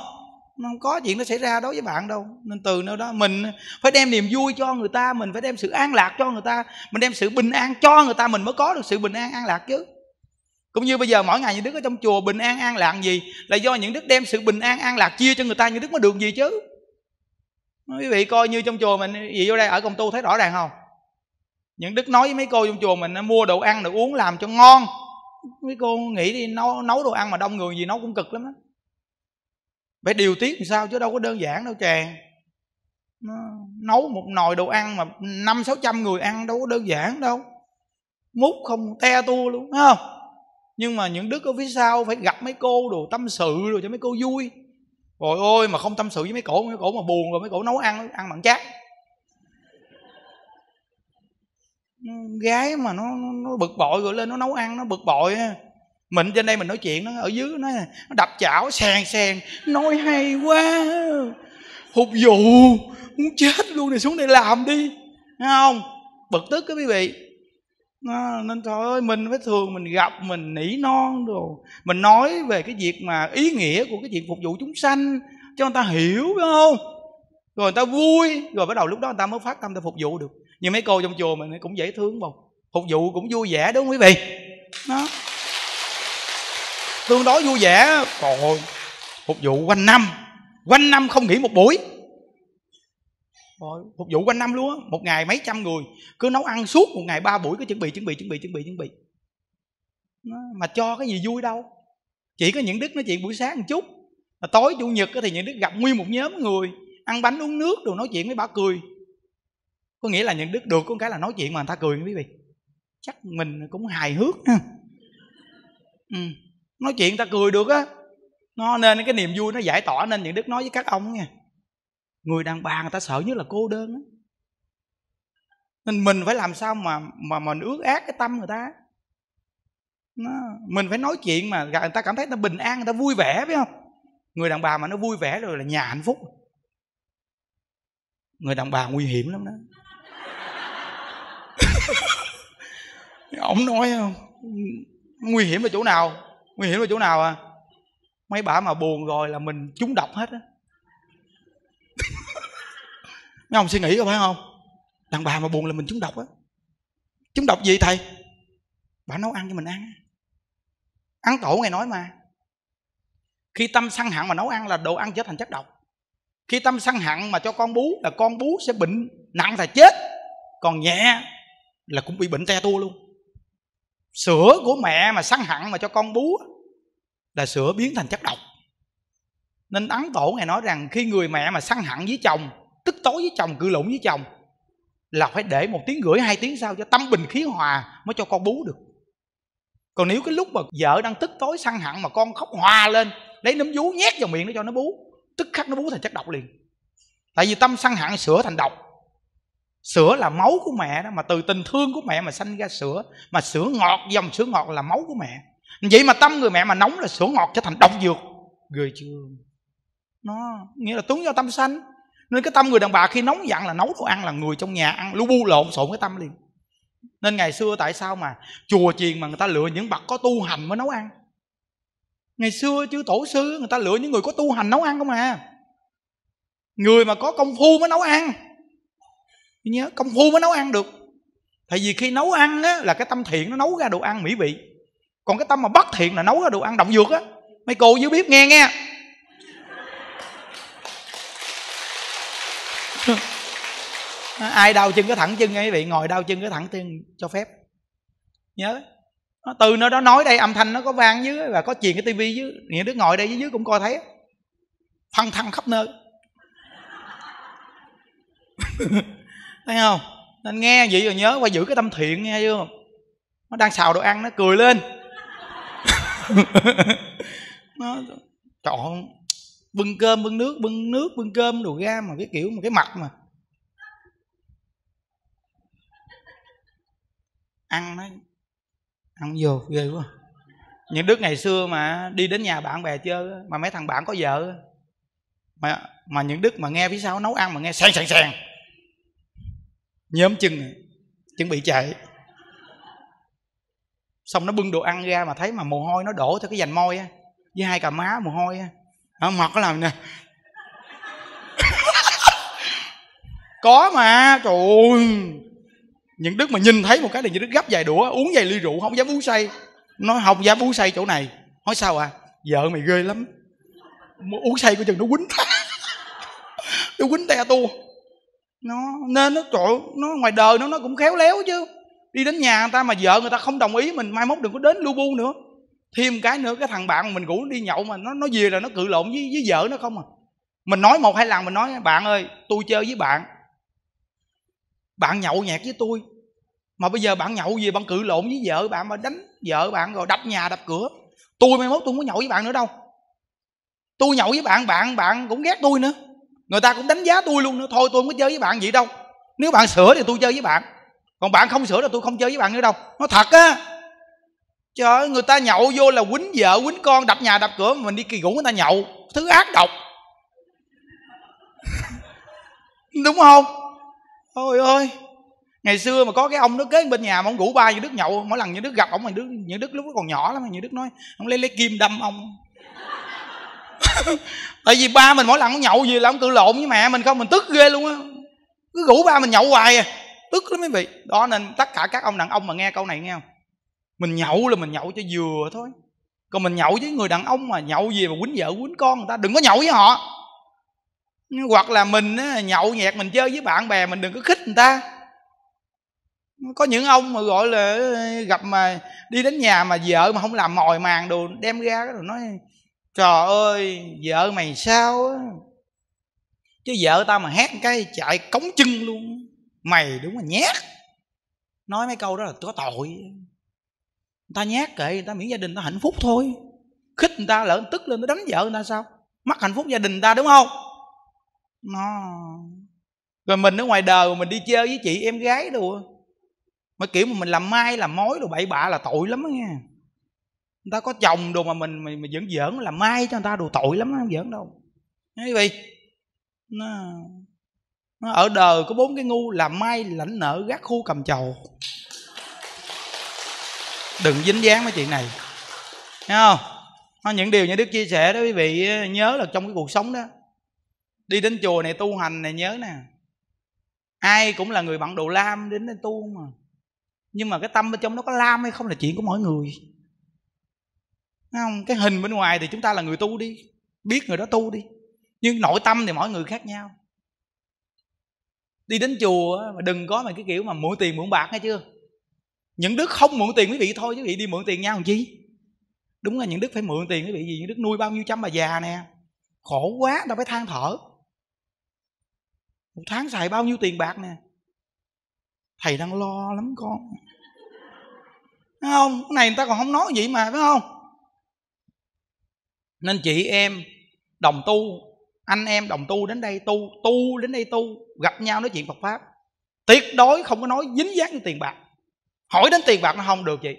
nó không có chuyện nó xảy ra đối với bạn đâu nên từ nơi đó mình phải đem niềm vui cho người ta mình phải đem sự an lạc cho người ta mình đem sự bình an cho người ta mình mới có được sự bình an an lạc chứ cũng như bây giờ mỗi ngày những đức ở trong chùa bình an an lạc gì là do những đức đem sự bình an an lạc chia cho người ta những đức mới được gì chứ quý vị coi như trong chùa mình gì vô đây ở công tu thấy rõ ràng không những đức nói với mấy cô trong chùa mình ờ, mua đồ ăn đồ uống làm cho ngon mấy cô nghĩ đi nấu nấu đồ ăn mà đông người gì nấu cũng cực lắm đó phải điều tiết làm sao chứ đâu có đơn giản đâu chàng nó nấu một nồi đồ ăn mà năm sáu trăm người ăn đâu có đơn giản đâu múc không te tua luôn thấy không nhưng mà những đứa ở phía sau phải gặp mấy cô đồ tâm sự rồi cho mấy cô vui rồi ôi mà không tâm sự với mấy cổ mấy cổ mà buồn rồi mấy cổ nấu ăn ăn mặn chát gái mà nó, nó bực bội rồi lên nó nấu ăn nó bực bội mình trên đây mình nói chuyện nó ở dưới nó nó đập chảo sàn sàn nói hay quá phục vụ muốn chết luôn này xuống đây làm đi nghe không bực tức cái quý vị à, nên thôi ơi mình phải thường mình gặp mình nỉ non đồ mình nói về cái việc mà ý nghĩa của cái việc phục vụ chúng sanh cho người ta hiểu phải không rồi người ta vui rồi bắt đầu lúc đó người ta mới phát tâm ta phục vụ được như mấy cô trong chùa mình cũng dễ thương không phục vụ cũng vui vẻ đúng không quý vị đó tương đối vui vẻ còn ôi phục vụ quanh năm quanh năm không nghỉ một buổi rồi, phục vụ quanh năm luôn á một ngày mấy trăm người cứ nấu ăn suốt một ngày ba buổi cứ chuẩn bị chuẩn bị chuẩn bị chuẩn bị chuẩn bị mà cho cái gì vui đâu chỉ có những đức nói chuyện buổi sáng một chút mà tối chủ nhật thì những đức gặp nguyên một nhóm người ăn bánh uống nước đồ nói chuyện với bà cười có nghĩa là những đức được có cái là nói chuyện mà người ta cười quý vị chắc mình cũng hài hước ha ừ nói chuyện ta cười được á nó nên cái niềm vui nó giải tỏa nên những đức nói với các ông nha người đàn bà người ta sợ nhất là cô đơn á nên mình phải làm sao mà mà mình ước ác cái tâm người ta nó, mình phải nói chuyện mà người ta cảm thấy người ta bình an người ta vui vẻ phải không người đàn bà mà nó vui vẻ rồi là nhà hạnh phúc người đàn bà nguy hiểm lắm đó ông nói không nguy hiểm ở chỗ nào nguy hiểm là chỗ nào à mấy bà mà buồn rồi là mình trúng độc hết á mấy ông suy nghĩ có phải không đàn bà mà buồn là mình trúng độc á trúng độc gì thầy bà nấu ăn cho mình ăn ăn tổ ngày nói mà khi tâm săn hạn mà nấu ăn là đồ ăn trở thành chất độc khi tâm săn hạn mà cho con bú là con bú sẽ bệnh nặng là chết còn nhẹ là cũng bị bệnh te tua luôn sữa của mẹ mà săn hẳn mà cho con bú là sữa biến thành chất độc nên ấn tổ ngài nói rằng khi người mẹ mà săn hẳn với chồng tức tối với chồng cự lũng với chồng là phải để một tiếng rưỡi hai tiếng sau cho tâm bình khí hòa mới cho con bú được còn nếu cái lúc mà vợ đang tức tối săn hẳn mà con khóc hòa lên lấy nấm vú nhét vào miệng nó cho nó bú tức khắc nó bú thành chất độc liền tại vì tâm săn hẳn sữa thành độc sữa là máu của mẹ đó mà từ tình thương của mẹ mà sanh ra sữa mà sữa ngọt dòng sữa ngọt là máu của mẹ vậy mà tâm người mẹ mà nóng là sữa ngọt trở thành độc dược người chưa nó nghĩa là tuấn do tâm sanh nên cái tâm người đàn bà khi nóng giận là nấu đồ ăn là người trong nhà ăn lu bu lộn xộn cái tâm liền nên ngày xưa tại sao mà chùa chiền mà người ta lựa những bậc có tu hành mới nấu ăn ngày xưa chứ tổ sư người ta lựa những người có tu hành nấu ăn không à người mà có công phu mới nấu ăn nhớ công phu mới nấu ăn được tại vì khi nấu ăn á, là cái tâm thiện nó nấu ra đồ ăn mỹ vị còn cái tâm mà bất thiện là nấu ra đồ ăn động dược á mấy cô dưới bếp nghe nghe ai đau chân cái thẳng chân nghe quý vị ngồi đau chân cái thẳng chân cho phép nhớ nó từ nơi đó nói đây âm thanh nó có vang dưới và có truyền cái tivi dưới nghĩa đứa ngồi đây dưới cũng coi thấy phân thăng khắp nơi thấy không nên nghe vậy rồi nhớ phải giữ cái tâm thiện nghe chưa nó đang xào đồ ăn nó cười lên nó chọn bưng cơm bưng nước bưng nước bưng cơm đồ ra mà cái kiểu mà cái mặt mà ăn nó ăn vô ghê quá những đứa ngày xưa mà đi đến nhà bạn bè chơi mà mấy thằng bạn có vợ mà mà những đứa mà nghe phía sau nấu ăn mà nghe sen sen sen nhóm chân chuẩn bị chạy xong nó bưng đồ ăn ra mà thấy mà mồ hôi nó đổ theo cái vành môi á với hai cà má mồ hôi á à, mọt nó làm nè có mà trời ơi những đức mà nhìn thấy một cái là những đức gấp vài đũa uống vài ly rượu không dám uống say nó không dám uống say chỗ này nói sao à vợ mày ghê lắm uống say của chừng nó quýnh nó quýnh te tua nó nên nó trội nó ngoài đời nó nó cũng khéo léo chứ đi đến nhà người ta mà vợ người ta không đồng ý mình mai mốt đừng có đến lu bu nữa thêm cái nữa cái thằng bạn mình ngủ đi nhậu mà nó nó về là nó cự lộn với với vợ nó không à mình nói một hai lần mình nói bạn ơi tôi chơi với bạn bạn nhậu nhẹt với tôi mà bây giờ bạn nhậu về bạn cự lộn với vợ bạn mà đánh vợ bạn rồi đập nhà đập cửa tôi mai mốt tôi không có nhậu với bạn nữa đâu tôi nhậu với bạn bạn bạn cũng ghét tôi nữa người ta cũng đánh giá tôi luôn nữa thôi tôi không có chơi với bạn vậy đâu nếu bạn sửa thì tôi chơi với bạn còn bạn không sửa là tôi không chơi với bạn nữa đâu nó thật á trời ơi người ta nhậu vô là quýnh vợ quýnh con đập nhà đập cửa mình đi kỳ ngủ người ta nhậu thứ ác độc đúng không ôi ơi ngày xưa mà có cái ông đó kế bên nhà mà ông rủ ba như đức nhậu mỗi lần như đức gặp ông mà đức như đức lúc còn nhỏ lắm như đức nói ông lấy lấy kim đâm ông tại vì ba mình mỗi lần nó nhậu gì là ông cự lộn với mẹ mình không mình tức ghê luôn á cứ rủ ba mình nhậu hoài à tức lắm mấy vị đó nên tất cả các ông đàn ông mà nghe câu này nghe không mình nhậu là mình nhậu cho vừa thôi còn mình nhậu với người đàn ông mà nhậu gì mà quýnh vợ quýnh con người ta đừng có nhậu với họ hoặc là mình nhậu nhẹt mình chơi với bạn bè mình đừng có khích người ta có những ông mà gọi là ờ, gặp mà đi đến nhà mà vợ mà không làm mồi màng đồ đem ra rồi nói trời ơi vợ mày sao á chứ vợ tao mà hát cái chạy cống chân luôn mày đúng là nhát nói mấy câu đó là có tội người ta nhát kệ người ta miễn gia đình ta hạnh phúc thôi khích người ta lỡ tức lên nó đánh vợ người ta sao mất hạnh phúc gia đình ta đúng không nó rồi mình ở ngoài đời mình đi chơi với chị em gái đồ mà kiểu mà mình làm mai làm mối đồ bậy bạ là tội lắm đó nha người ta có chồng đồ mà mình mình, mình vẫn giỡn là may cho người ta đồ tội lắm không giỡn đâu Nghe quý vị nó, nó ở đời có bốn cái ngu làm may lãnh nợ gác khu cầm chầu đừng dính dáng với chuyện này Thấy không những điều như đức chia sẻ đó quý vị nhớ là trong cái cuộc sống đó đi đến chùa này tu hành này nhớ nè ai cũng là người bạn đồ lam đến đây tu mà nhưng mà cái tâm bên trong nó có lam hay không là chuyện của mỗi người không cái hình bên ngoài thì chúng ta là người tu đi biết người đó tu đi nhưng nội tâm thì mỗi người khác nhau đi đến chùa mà đừng có mà cái kiểu mà mượn tiền mượn bạc nghe chưa những đức không mượn tiền quý vị thôi chứ vị đi mượn tiền nhau làm chi đúng là những đức phải mượn tiền quý vị gì những đức nuôi bao nhiêu trăm bà già nè khổ quá đâu phải than thở một tháng xài bao nhiêu tiền bạc nè thầy đang lo lắm con không cái này người ta còn không nói gì mà phải không nên chị em đồng tu anh em đồng tu đến đây tu tu đến đây tu gặp nhau nói chuyện phật pháp tuyệt đối không có nói dính dáng tiền bạc hỏi đến tiền bạc nó không được chị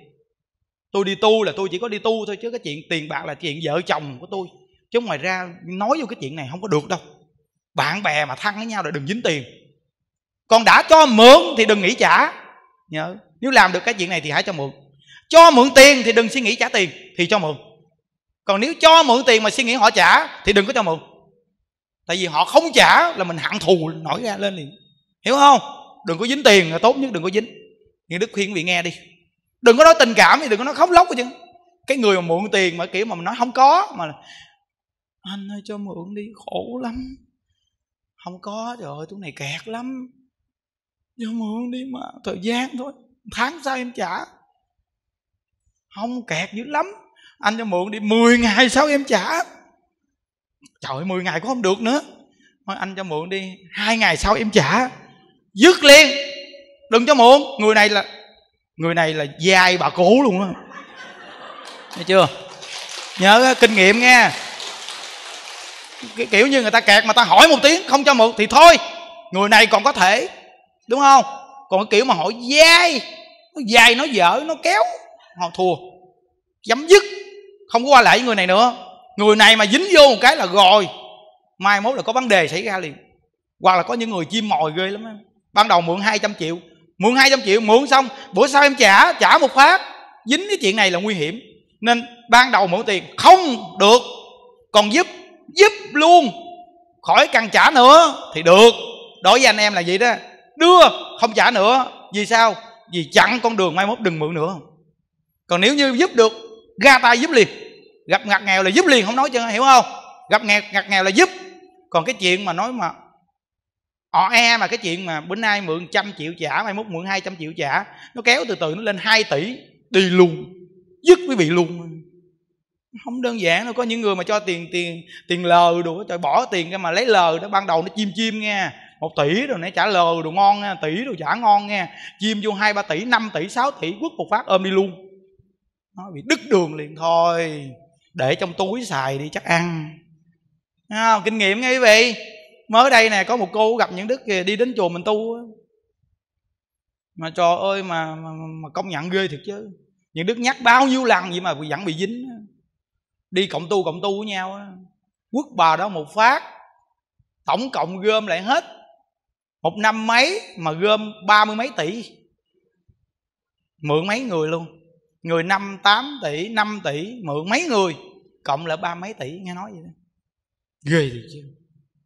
tôi đi tu là tôi chỉ có đi tu thôi chứ cái chuyện tiền bạc là chuyện vợ chồng của tôi chứ ngoài ra nói vô cái chuyện này không có được đâu bạn bè mà thân với nhau là đừng dính tiền còn đã cho mượn thì đừng nghĩ trả nhớ nếu làm được cái chuyện này thì hãy cho mượn cho mượn tiền thì đừng suy nghĩ trả tiền thì cho mượn còn nếu cho mượn tiền mà suy nghĩ họ trả thì đừng có cho mượn tại vì họ không trả là mình hận thù nổi ra lên liền hiểu không đừng có dính tiền là tốt nhất đừng có dính như đức khuyên vị nghe đi đừng có nói tình cảm thì đừng có nói khóc lóc chứ cái người mà mượn tiền mà kiểu mà mình nói không có mà anh ơi cho mượn đi khổ lắm không có trời ơi tôi này kẹt lắm cho mượn đi mà thời gian thôi tháng sau em trả không kẹt dữ lắm anh cho mượn đi 10 ngày sau em trả trời ơi 10 ngày cũng không được nữa thôi anh cho mượn đi hai ngày sau em trả dứt liền đừng cho mượn người này là người này là dai bà cố luôn á nghe chưa nhớ kinh nghiệm nghe cái kiểu như người ta kẹt mà ta hỏi một tiếng không cho mượn thì thôi người này còn có thể đúng không còn cái kiểu mà hỏi dai nó dài nó dở nó kéo họ thua chấm dứt không có qua lại với người này nữa người này mà dính vô một cái là rồi mai mốt là có vấn đề xảy ra liền hoặc là có những người chim mồi ghê lắm ban đầu mượn 200 triệu mượn 200 triệu mượn xong bữa sau em trả trả một phát dính cái chuyện này là nguy hiểm nên ban đầu mượn tiền không được còn giúp giúp luôn khỏi cần trả nữa thì được đối với anh em là vậy đó đưa không trả nữa vì sao vì chặn con đường mai mốt đừng mượn nữa còn nếu như giúp được ra tay giúp liền gặp ngặt nghèo là giúp liền không nói chưa, hiểu không gặp nghèo ngặt nghèo là giúp còn cái chuyện mà nói mà ọ ờ, e mà cái chuyện mà bữa nay mượn trăm triệu trả mai mốt mượn hai trăm triệu trả nó kéo từ từ nó lên hai tỷ đi luôn dứt quý vị luôn không đơn giản đâu có những người mà cho tiền tiền tiền lờ đồ trời bỏ tiền ra mà lấy lờ đó ban đầu nó chim chim nghe một tỷ rồi nãy trả lờ đồ ngon nghe tỷ đồ trả ngon nghe chim vô hai ba tỷ năm tỷ sáu tỷ quất một phát ôm đi luôn nó bị đứt đường liền thôi để trong túi xài đi chắc ăn à, kinh nghiệm nghe quý vị mới đây nè có một cô gặp những đức kìa đi đến chùa mình tu mà trò ơi mà, mà, mà công nhận ghê thiệt chứ những đức nhắc bao nhiêu lần vậy mà vẫn bị dính đi cộng tu cộng tu với nhau quốc bà đó một phát tổng cộng gom lại hết một năm mấy mà gom ba mươi mấy tỷ mượn mấy người luôn người năm tám tỷ 5 tỷ mượn mấy người cộng là ba mấy tỷ nghe nói vậy đó ghê gì chứ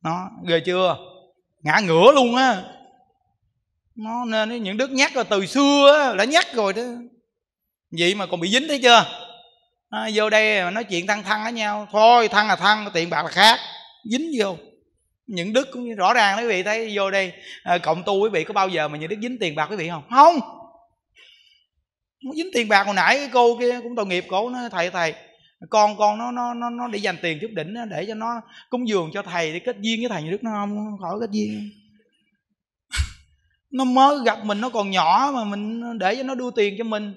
nó ghê chưa ngã ngửa luôn á nó nên những đức nhắc rồi từ xưa á, đã nhắc rồi đó vậy mà còn bị dính thấy chưa à, vô đây nói chuyện thăng thăng với nhau thôi thăng là thăng tiền bạc là khác dính vô những đức cũng rõ ràng đấy quý vị thấy vô đây à, cộng tu quý vị có bao giờ mà những đức dính tiền bạc quý vị không không dính tiền bạc hồi nãy cô kia cũng tội nghiệp cổ nó thầy thầy con con nó nó nó nó để dành tiền trước đỉnh để cho nó cúng dường cho thầy để kết duyên với thầy như đức nó không khỏi kết duyên ừ. nó mới gặp mình nó còn nhỏ mà mình để cho nó đưa tiền cho mình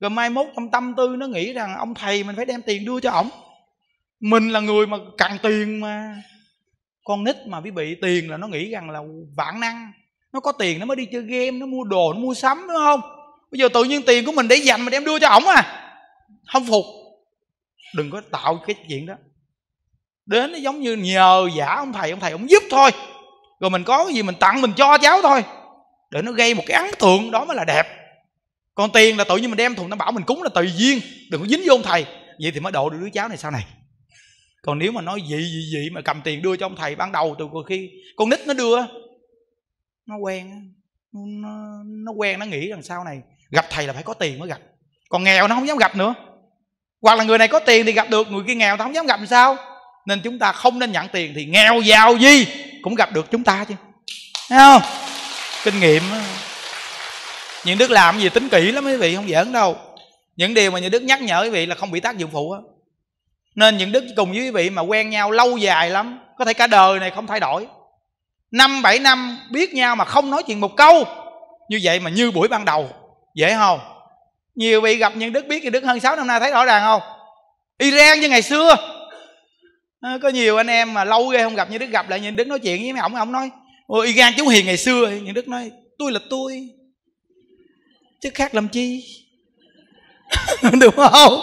rồi mai mốt trong tâm tư nó nghĩ rằng ông thầy mình phải đem tiền đưa cho ổng mình là người mà cần tiền mà con nít mà quý bị tiền là nó nghĩ rằng là vạn năng nó có tiền nó mới đi chơi game nó mua đồ nó mua sắm đúng không bây giờ tự nhiên tiền của mình để dành mà đem đưa cho ổng à không phục đừng có tạo cái chuyện đó đến nó giống như nhờ giả ông thầy ông thầy ông giúp thôi rồi mình có cái gì mình tặng mình cho cháu thôi để nó gây một cái ấn tượng đó mới là đẹp còn tiền là tự nhiên mình đem thùng nó bảo mình cúng là tùy duyên đừng có dính vô ông thầy vậy thì mới độ được đứa cháu này sau này còn nếu mà nói gì gì gì mà cầm tiền đưa cho ông thầy ban đầu từ khi con nít nó đưa nó quen nó, nó quen nó nghĩ rằng sau này gặp thầy là phải có tiền mới gặp còn nghèo nó không dám gặp nữa hoặc là người này có tiền thì gặp được người kia nghèo thì không dám gặp làm sao nên chúng ta không nên nhận tiền thì nghèo giàu gì cũng gặp được chúng ta chứ thấy không kinh nghiệm những đức làm gì tính kỹ lắm quý vị không giỡn đâu những điều mà những đức nhắc nhở quý vị là không bị tác dụng phụ á nên những đức cùng với quý vị mà quen nhau lâu dài lắm có thể cả đời này không thay đổi năm bảy năm biết nhau mà không nói chuyện một câu như vậy mà như buổi ban đầu dễ không nhiều vị gặp những đức biết thì đức hơn 6 năm nay thấy rõ ràng không Iran như ngày xưa ờ, có nhiều anh em mà lâu ghê không gặp như đức gặp lại như đức nói chuyện với mấy ổng ổng nói ôi Iran chú hiền ngày xưa những đức nói tôi là tôi chứ khác làm chi đúng không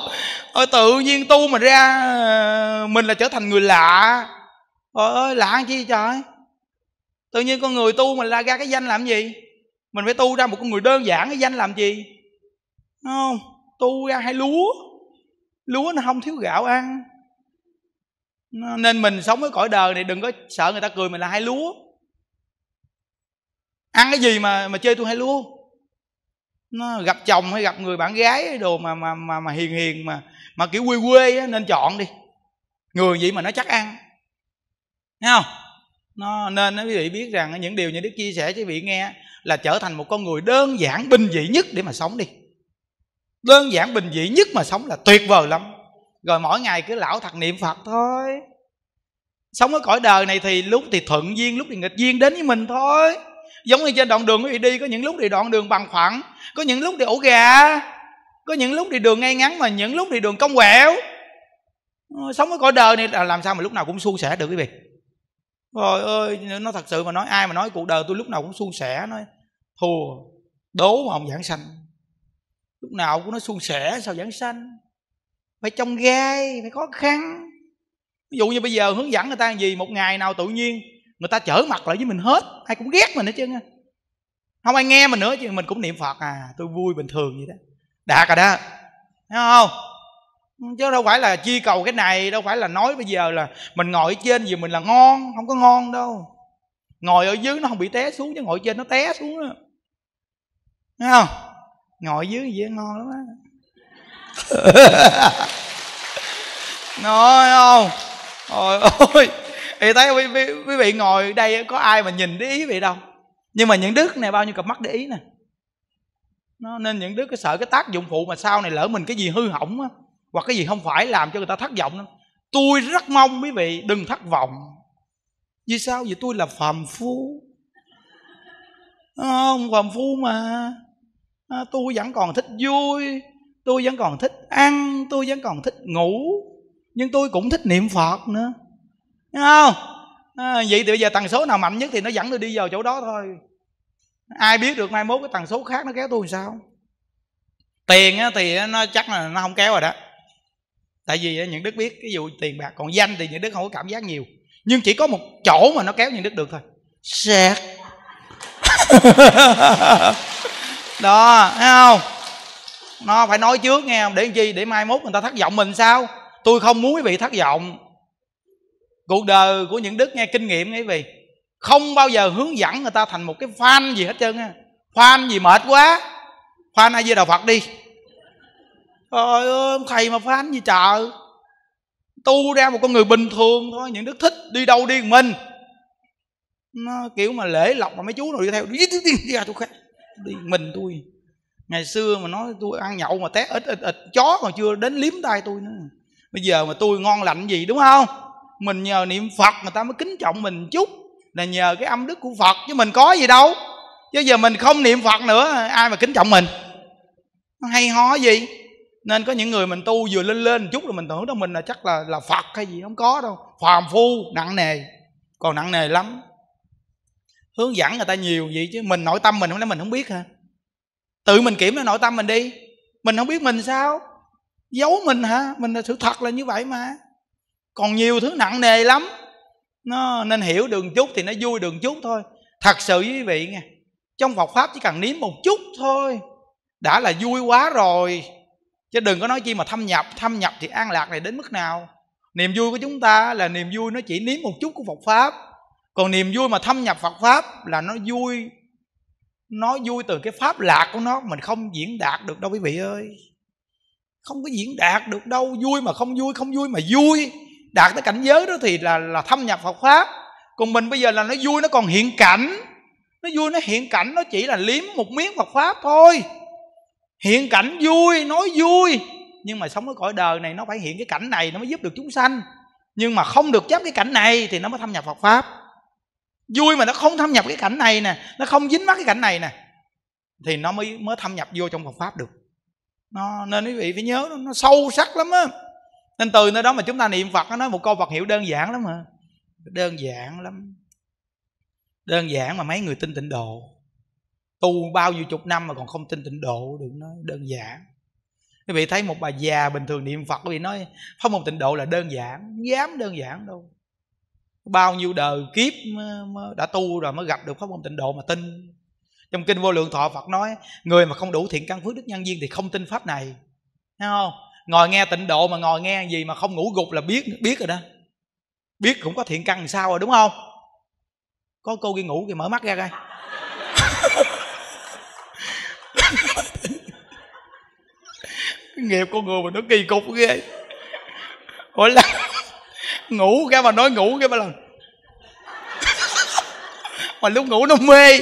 Ôi, tự nhiên tu mà ra ờ, mình là trở thành người lạ Ôi, lạ chi trời Tự nhiên con người tu mà ra ra cái danh làm gì mình phải tu ra một con người đơn giản cái danh làm gì Đúng không tu ra hai lúa lúa nó không thiếu gạo ăn nên mình sống với cõi đời này đừng có sợ người ta cười mình là hai lúa ăn cái gì mà mà chơi tôi hai lúa nó gặp chồng hay gặp người bạn gái đồ mà mà mà, mà hiền hiền mà mà kiểu quê quê á, nên chọn đi người vậy mà nó chắc ăn thấy không nó nên nó quý vị biết rằng những điều như đức chia sẻ cho quý vị nghe là trở thành một con người đơn giản bình dị nhất để mà sống đi đơn giản bình dị nhất mà sống là tuyệt vời lắm rồi mỗi ngày cứ lão thật niệm phật thôi sống ở cõi đời này thì lúc thì thuận duyên lúc thì nghịch duyên đến với mình thôi giống như trên đoạn đường quý vị đi có những lúc thì đoạn đường bằng phẳng có những lúc thì ổ gà có những lúc thì đường ngay ngắn mà những lúc thì đường cong quẹo ờ, sống ở cõi đời này là làm sao mà lúc nào cũng suôn sẻ được quý vị rồi ơi nó thật sự mà nói ai mà nói cuộc đời tôi lúc nào cũng suôn sẻ nói thua đố mà không giảng sanh lúc nào cũng nói suôn sẻ sao giảng sanh phải trong gai phải khó khăn ví dụ như bây giờ hướng dẫn người ta làm gì một ngày nào tự nhiên người ta chở mặt lại với mình hết ai cũng ghét mình hết chứ không ai nghe mình nữa chứ mình cũng niệm phật à tôi vui bình thường vậy đó đạt rồi đó thấy không chứ đâu phải là chi cầu cái này đâu phải là nói bây giờ là mình ngồi ở trên vì mình là ngon không có ngon đâu ngồi ở dưới nó không bị té xuống chứ ngồi trên nó té xuống đó Thấy không ngồi dưới gì ngon lắm á nói không ôi ôi thì thấy quý vị, quý vị ngồi đây có ai mà nhìn để ý vậy đâu nhưng mà những đức này bao nhiêu cặp mắt để ý nè nó nên những đứa cái sợ cái tác dụng phụ mà sau này lỡ mình cái gì hư hỏng á hoặc cái gì không phải làm cho người ta thất vọng đâu tôi rất mong quý vị đừng thất vọng vì sao vì tôi là phàm phu không à, phàm phu mà à, tôi vẫn còn thích vui tôi vẫn còn thích ăn tôi vẫn còn thích ngủ nhưng tôi cũng thích niệm phật nữa Đúng không à, vậy thì bây giờ tần số nào mạnh nhất thì nó dẫn tôi đi vào chỗ đó thôi ai biết được mai mốt cái tần số khác nó kéo tôi làm sao tiền thì nó chắc là nó không kéo rồi đó tại vì những đức biết cái vụ tiền bạc còn danh thì những đức không có cảm giác nhiều nhưng chỉ có một chỗ mà nó kéo những đức được thôi sẹt đó thấy không nó phải nói trước nghe không để làm chi để mai mốt người ta thất vọng mình sao tôi không muốn quý vị thất vọng cuộc đời của những đức nghe kinh nghiệm nghe quý vị không bao giờ hướng dẫn người ta thành một cái fan gì hết trơn á fan gì mệt quá fan ai với đạo phật đi trời ơi thầy mà phán gì trời tu ra một con người bình thường thôi những đức thích đi đâu đi mình nó kiểu mà lễ lọc mà mấy chú nào đi theo đi đi đi ra tôi khác đi mình tôi ngày xưa mà nói tôi ăn nhậu mà té ít ít ít chó còn chưa đến liếm tay tôi nữa bây giờ mà tôi ngon lạnh gì đúng không mình nhờ niệm phật người ta mới kính trọng mình chút là nhờ cái âm đức của phật chứ mình có gì đâu chứ giờ mình không niệm phật nữa ai mà kính trọng mình hay ho gì nên có những người mình tu vừa lên lên chút là mình tưởng đó mình là chắc là là phật hay gì không có đâu phàm phu nặng nề còn nặng nề lắm hướng dẫn người ta nhiều vậy chứ mình nội tâm mình không lẽ mình không biết hả tự mình kiểm tra nội tâm mình đi mình không biết mình sao giấu mình hả mình là sự thật là như vậy mà còn nhiều thứ nặng nề lắm nó nên hiểu đường chút thì nó vui đường chút thôi thật sự quý vị nghe trong phật pháp chỉ cần nếm một chút thôi đã là vui quá rồi chứ đừng có nói chi mà thâm nhập thâm nhập thì an lạc này đến mức nào niềm vui của chúng ta là niềm vui nó chỉ nếm một chút của phật pháp còn niềm vui mà thâm nhập phật pháp là nó vui nó vui từ cái pháp lạc của nó mình không diễn đạt được đâu quý vị ơi không có diễn đạt được đâu vui mà không vui không vui mà vui đạt tới cảnh giới đó thì là là thâm nhập phật pháp còn mình bây giờ là nó vui nó còn hiện cảnh nó vui nó hiện cảnh nó chỉ là liếm một miếng phật pháp thôi hiện cảnh vui nói vui nhưng mà sống ở cõi đời này nó phải hiện cái cảnh này nó mới giúp được chúng sanh nhưng mà không được chấp cái cảnh này thì nó mới thâm nhập Phật pháp vui mà nó không thâm nhập cái cảnh này nè nó không dính mắc cái cảnh này nè thì nó mới mới thâm nhập vô trong Phật pháp được nó nên quý vị phải nhớ nó, nó sâu sắc lắm á nên từ nơi đó mà chúng ta niệm Phật nó nói một câu Phật hiệu đơn giản lắm mà đơn giản lắm đơn giản mà mấy người tin tịnh độ tu bao nhiêu chục năm mà còn không tin tịnh độ đừng nói đơn giản quý vị thấy một bà già bình thường niệm phật quý vị nói pháp một tịnh độ là đơn giản không dám đơn giản đâu bao nhiêu đời kiếp đã tu rồi mới gặp được pháp môn tịnh độ mà tin trong kinh vô lượng thọ phật nói người mà không đủ thiện căn phước đức nhân duyên thì không tin pháp này thấy không ngồi nghe tịnh độ mà ngồi nghe gì mà không ngủ gục là biết biết rồi đó biết cũng có thiện căn sao rồi đúng không có cô kia ngủ thì mở mắt ra coi nghiệp con người mà nó kỳ cục ghê mỗi là ngủ cái mà nói ngủ cái ba lần mà lúc ngủ nó mê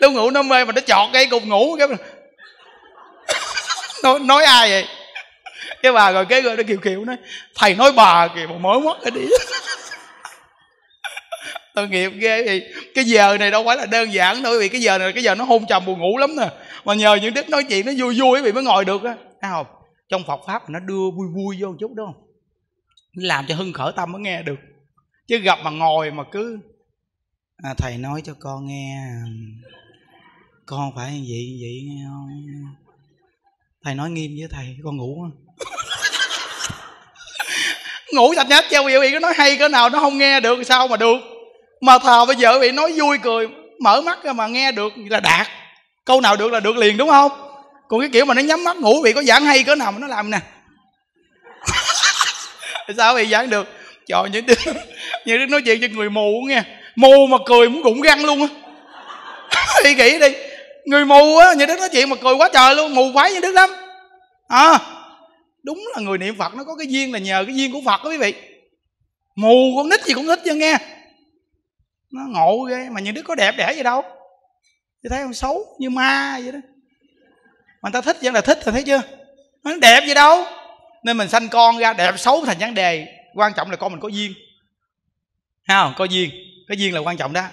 lúc ngủ nó mê mà nó chọt cái cục ngủ cái nói, nói ai vậy cái bà rồi cái người nó kiều kiều nói thầy nói bà kìa bà mỏi mất cái đi tội nghiệp ghê gì, cái giờ này đâu phải là đơn giản đâu vì cái giờ này cái giờ nó hôn trầm buồn ngủ lắm nè mà nhờ những đức nói chuyện nó vui vui vì mới ngồi được á không trong Phật pháp nó đưa vui vui vô một chút đúng không làm cho hưng khởi tâm mới nghe được chứ gặp mà ngồi mà cứ à, thầy nói cho con nghe con phải vậy vậy nghe không thầy nói nghiêm với thầy con ngủ ngủ sạch nhát treo vị có nói hay cỡ nào nó không nghe được sao mà được mà thờ bây giờ bị nói vui cười mở mắt ra mà nghe được là đạt câu nào được là được liền đúng không còn cái kiểu mà nó nhắm mắt ngủ vị có giảng hay cỡ nào mà nó làm nè sao bị giảng được trời những đứa những đứa nói chuyện cho người mù nghe mù mà cười muốn rụng răng luôn á thì nghĩ đi người mù á những đứa nói chuyện mà cười quá trời luôn mù quái như đức lắm à, đúng là người niệm phật nó có cái duyên là nhờ cái duyên của phật đó quý vị mù con nít gì cũng thích cho nghe nó ngộ ghê mà những đứa có đẹp đẽ gì đâu thì thấy không xấu như ma vậy đó mà ta thích vẫn là thích ta thấy chưa nó đẹp gì đâu nên mình sanh con ra đẹp xấu thành vấn đề quan trọng là con mình có duyên không có duyên cái duyên là quan trọng đó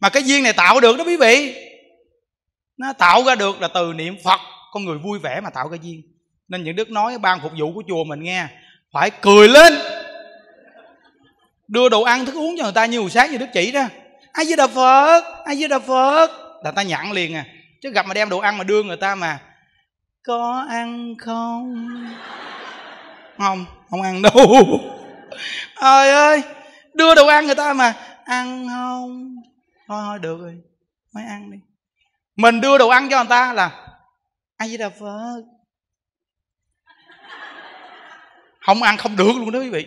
mà cái duyên này tạo được đó quý vị nó tạo ra được là từ niệm phật con người vui vẻ mà tạo cái duyên nên những đức nói ban phục vụ của chùa mình nghe phải cười lên đưa đồ ăn thức uống cho người ta như hồi sáng như đức chỉ đó ai với đà phật ai với đà phật là ta nhận liền à chứ gặp mà đem đồ ăn mà đưa người ta mà có ăn không không không ăn đâu ơi ơi đưa đồ ăn người ta mà ăn không thôi thôi được rồi mới ăn đi mình đưa đồ ăn cho người ta là ai với đà phật không ăn không được luôn đó quý vị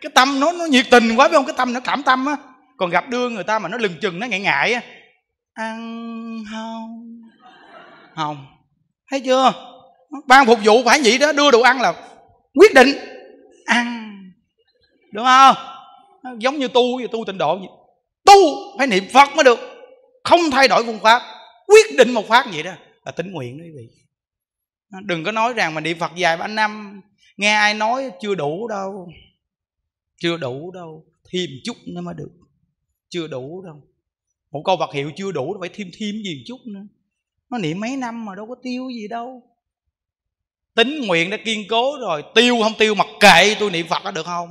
cái tâm nó nó nhiệt tình quá phải không cái tâm nó cảm tâm á còn gặp đưa người ta mà nó lừng chừng nó ngại ngại á ăn không không thấy chưa ban phục vụ phải vậy đó đưa đồ ăn là quyết định ăn đúng không giống như tu như tu tịnh độ vậy. tu phải niệm phật mới được không thay đổi phương pháp quyết định một phát vậy đó là tính nguyện đó quý vị đừng có nói rằng mà niệm phật dài ba năm nghe ai nói chưa đủ đâu chưa đủ đâu thêm chút nữa mới được chưa đủ đâu một câu vật hiệu chưa đủ phải thêm thêm gì chút nữa nó niệm mấy năm mà đâu có tiêu gì đâu tính nguyện đã kiên cố rồi tiêu không tiêu mặc kệ tôi niệm phật có được không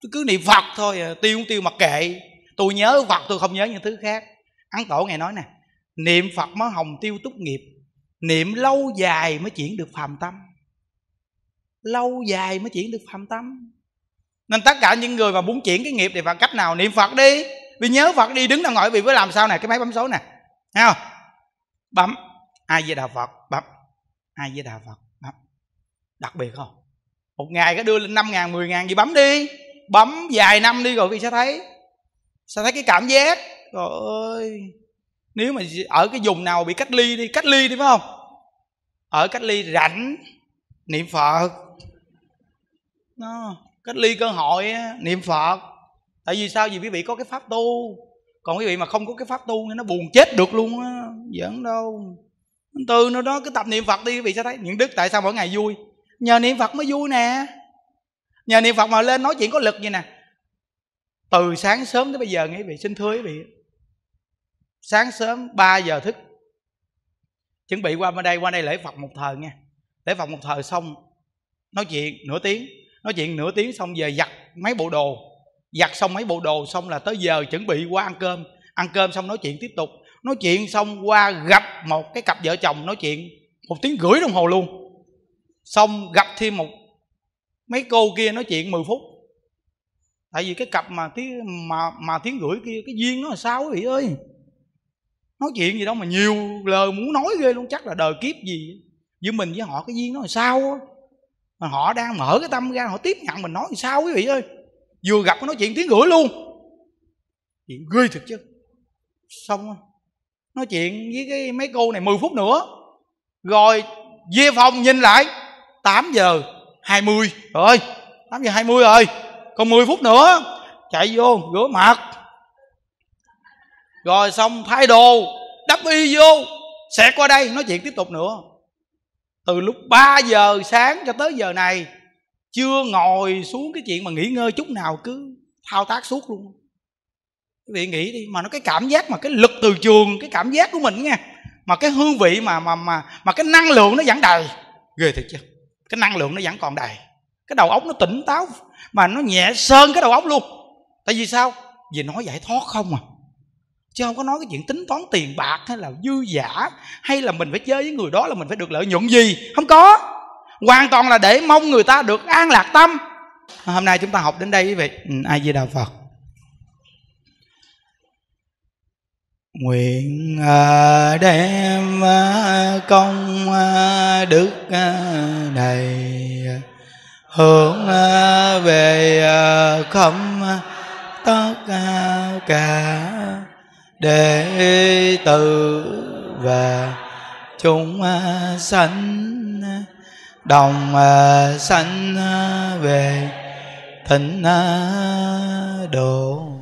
tôi cứ niệm phật thôi à, tiêu không tiêu mặc kệ tôi nhớ phật tôi không nhớ những thứ khác ấn tổ ngài nói nè niệm phật mới hồng tiêu túc nghiệp niệm lâu dài mới chuyển được phàm tâm lâu dài mới chuyển được phàm tâm nên tất cả những người mà muốn chuyển cái nghiệp thì bằng cách nào niệm phật đi vì nhớ phật đi đứng ra ngồi vì mới làm sao nè cái máy bấm số nè thấy không bấm ai với đà phật bấm ai với đà phật bấm đặc biệt không một ngày cái đưa lên năm ngàn mười ngàn gì bấm đi bấm vài năm đi rồi thì sẽ thấy sẽ thấy cái cảm giác trời ơi nếu mà ở cái vùng nào bị cách ly đi cách ly đi phải không ở cách ly rảnh niệm phật nó cách ly cơ hội niệm phật tại vì sao vì quý vị có cái pháp tu còn quý vị mà không có cái pháp tu thì nó buồn chết được luôn á giỡn đâu từ nó đó cứ tập niệm phật đi quý vị sẽ thấy những đức tại sao mỗi ngày vui nhờ niệm phật mới vui nè nhờ niệm phật mà lên nói chuyện có lực vậy nè từ sáng sớm tới bây giờ nghe quý vị xin thưa quý vị sáng sớm 3 giờ thức chuẩn bị qua bên đây qua đây lễ phật một thời nha lễ phật một thời xong nói chuyện nửa tiếng nói chuyện nửa tiếng xong về giặt mấy bộ đồ giặt xong mấy bộ đồ xong là tới giờ chuẩn bị qua ăn cơm ăn cơm xong nói chuyện tiếp tục nói chuyện xong qua gặp một cái cặp vợ chồng nói chuyện một tiếng gửi đồng hồ luôn xong gặp thêm một mấy cô kia nói chuyện 10 phút tại vì cái cặp mà tiếng mà mà tiếng gửi kia cái duyên nó là sao quý vị ơi nói chuyện gì đâu mà nhiều lời muốn nói ghê luôn chắc là đời kiếp gì giữa mình với họ cái duyên nó là sao mà họ đang mở cái tâm ra họ tiếp nhận mình nói sao quý vị ơi vừa gặp nói chuyện tiếng gửi luôn chuyện ghê thật chứ xong nói chuyện với cái mấy cô này 10 phút nữa rồi về phòng nhìn lại 8 giờ 20 rồi 8 giờ 20 rồi còn 10 phút nữa chạy vô rửa mặt rồi xong thay đồ đắp y vô sẽ qua đây nói chuyện tiếp tục nữa từ lúc 3 giờ sáng cho tới giờ này chưa ngồi xuống cái chuyện mà nghỉ ngơi chút nào cứ thao tác suốt luôn quý vị nghĩ đi mà nó cái cảm giác mà cái lực từ trường cái cảm giác của mình nha mà cái hương vị mà mà mà mà cái năng lượng nó vẫn đầy ghê thật chứ cái năng lượng nó vẫn còn đầy cái đầu óc nó tỉnh táo mà nó nhẹ sơn cái đầu óc luôn tại vì sao vì nói giải thoát không à chứ không có nói cái chuyện tính toán tiền bạc hay là dư giả hay là mình phải chơi với người đó là mình phải được lợi nhuận gì không có hoàn toàn là để mong người ta được an lạc tâm hôm nay chúng ta học đến đây quý vị ừ, a di đà phật nguyện à, đem à, công à, đức này hướng về khâm tất cả đệ tử và chúng sanh đồng à, sanh à, về thịnh à, độ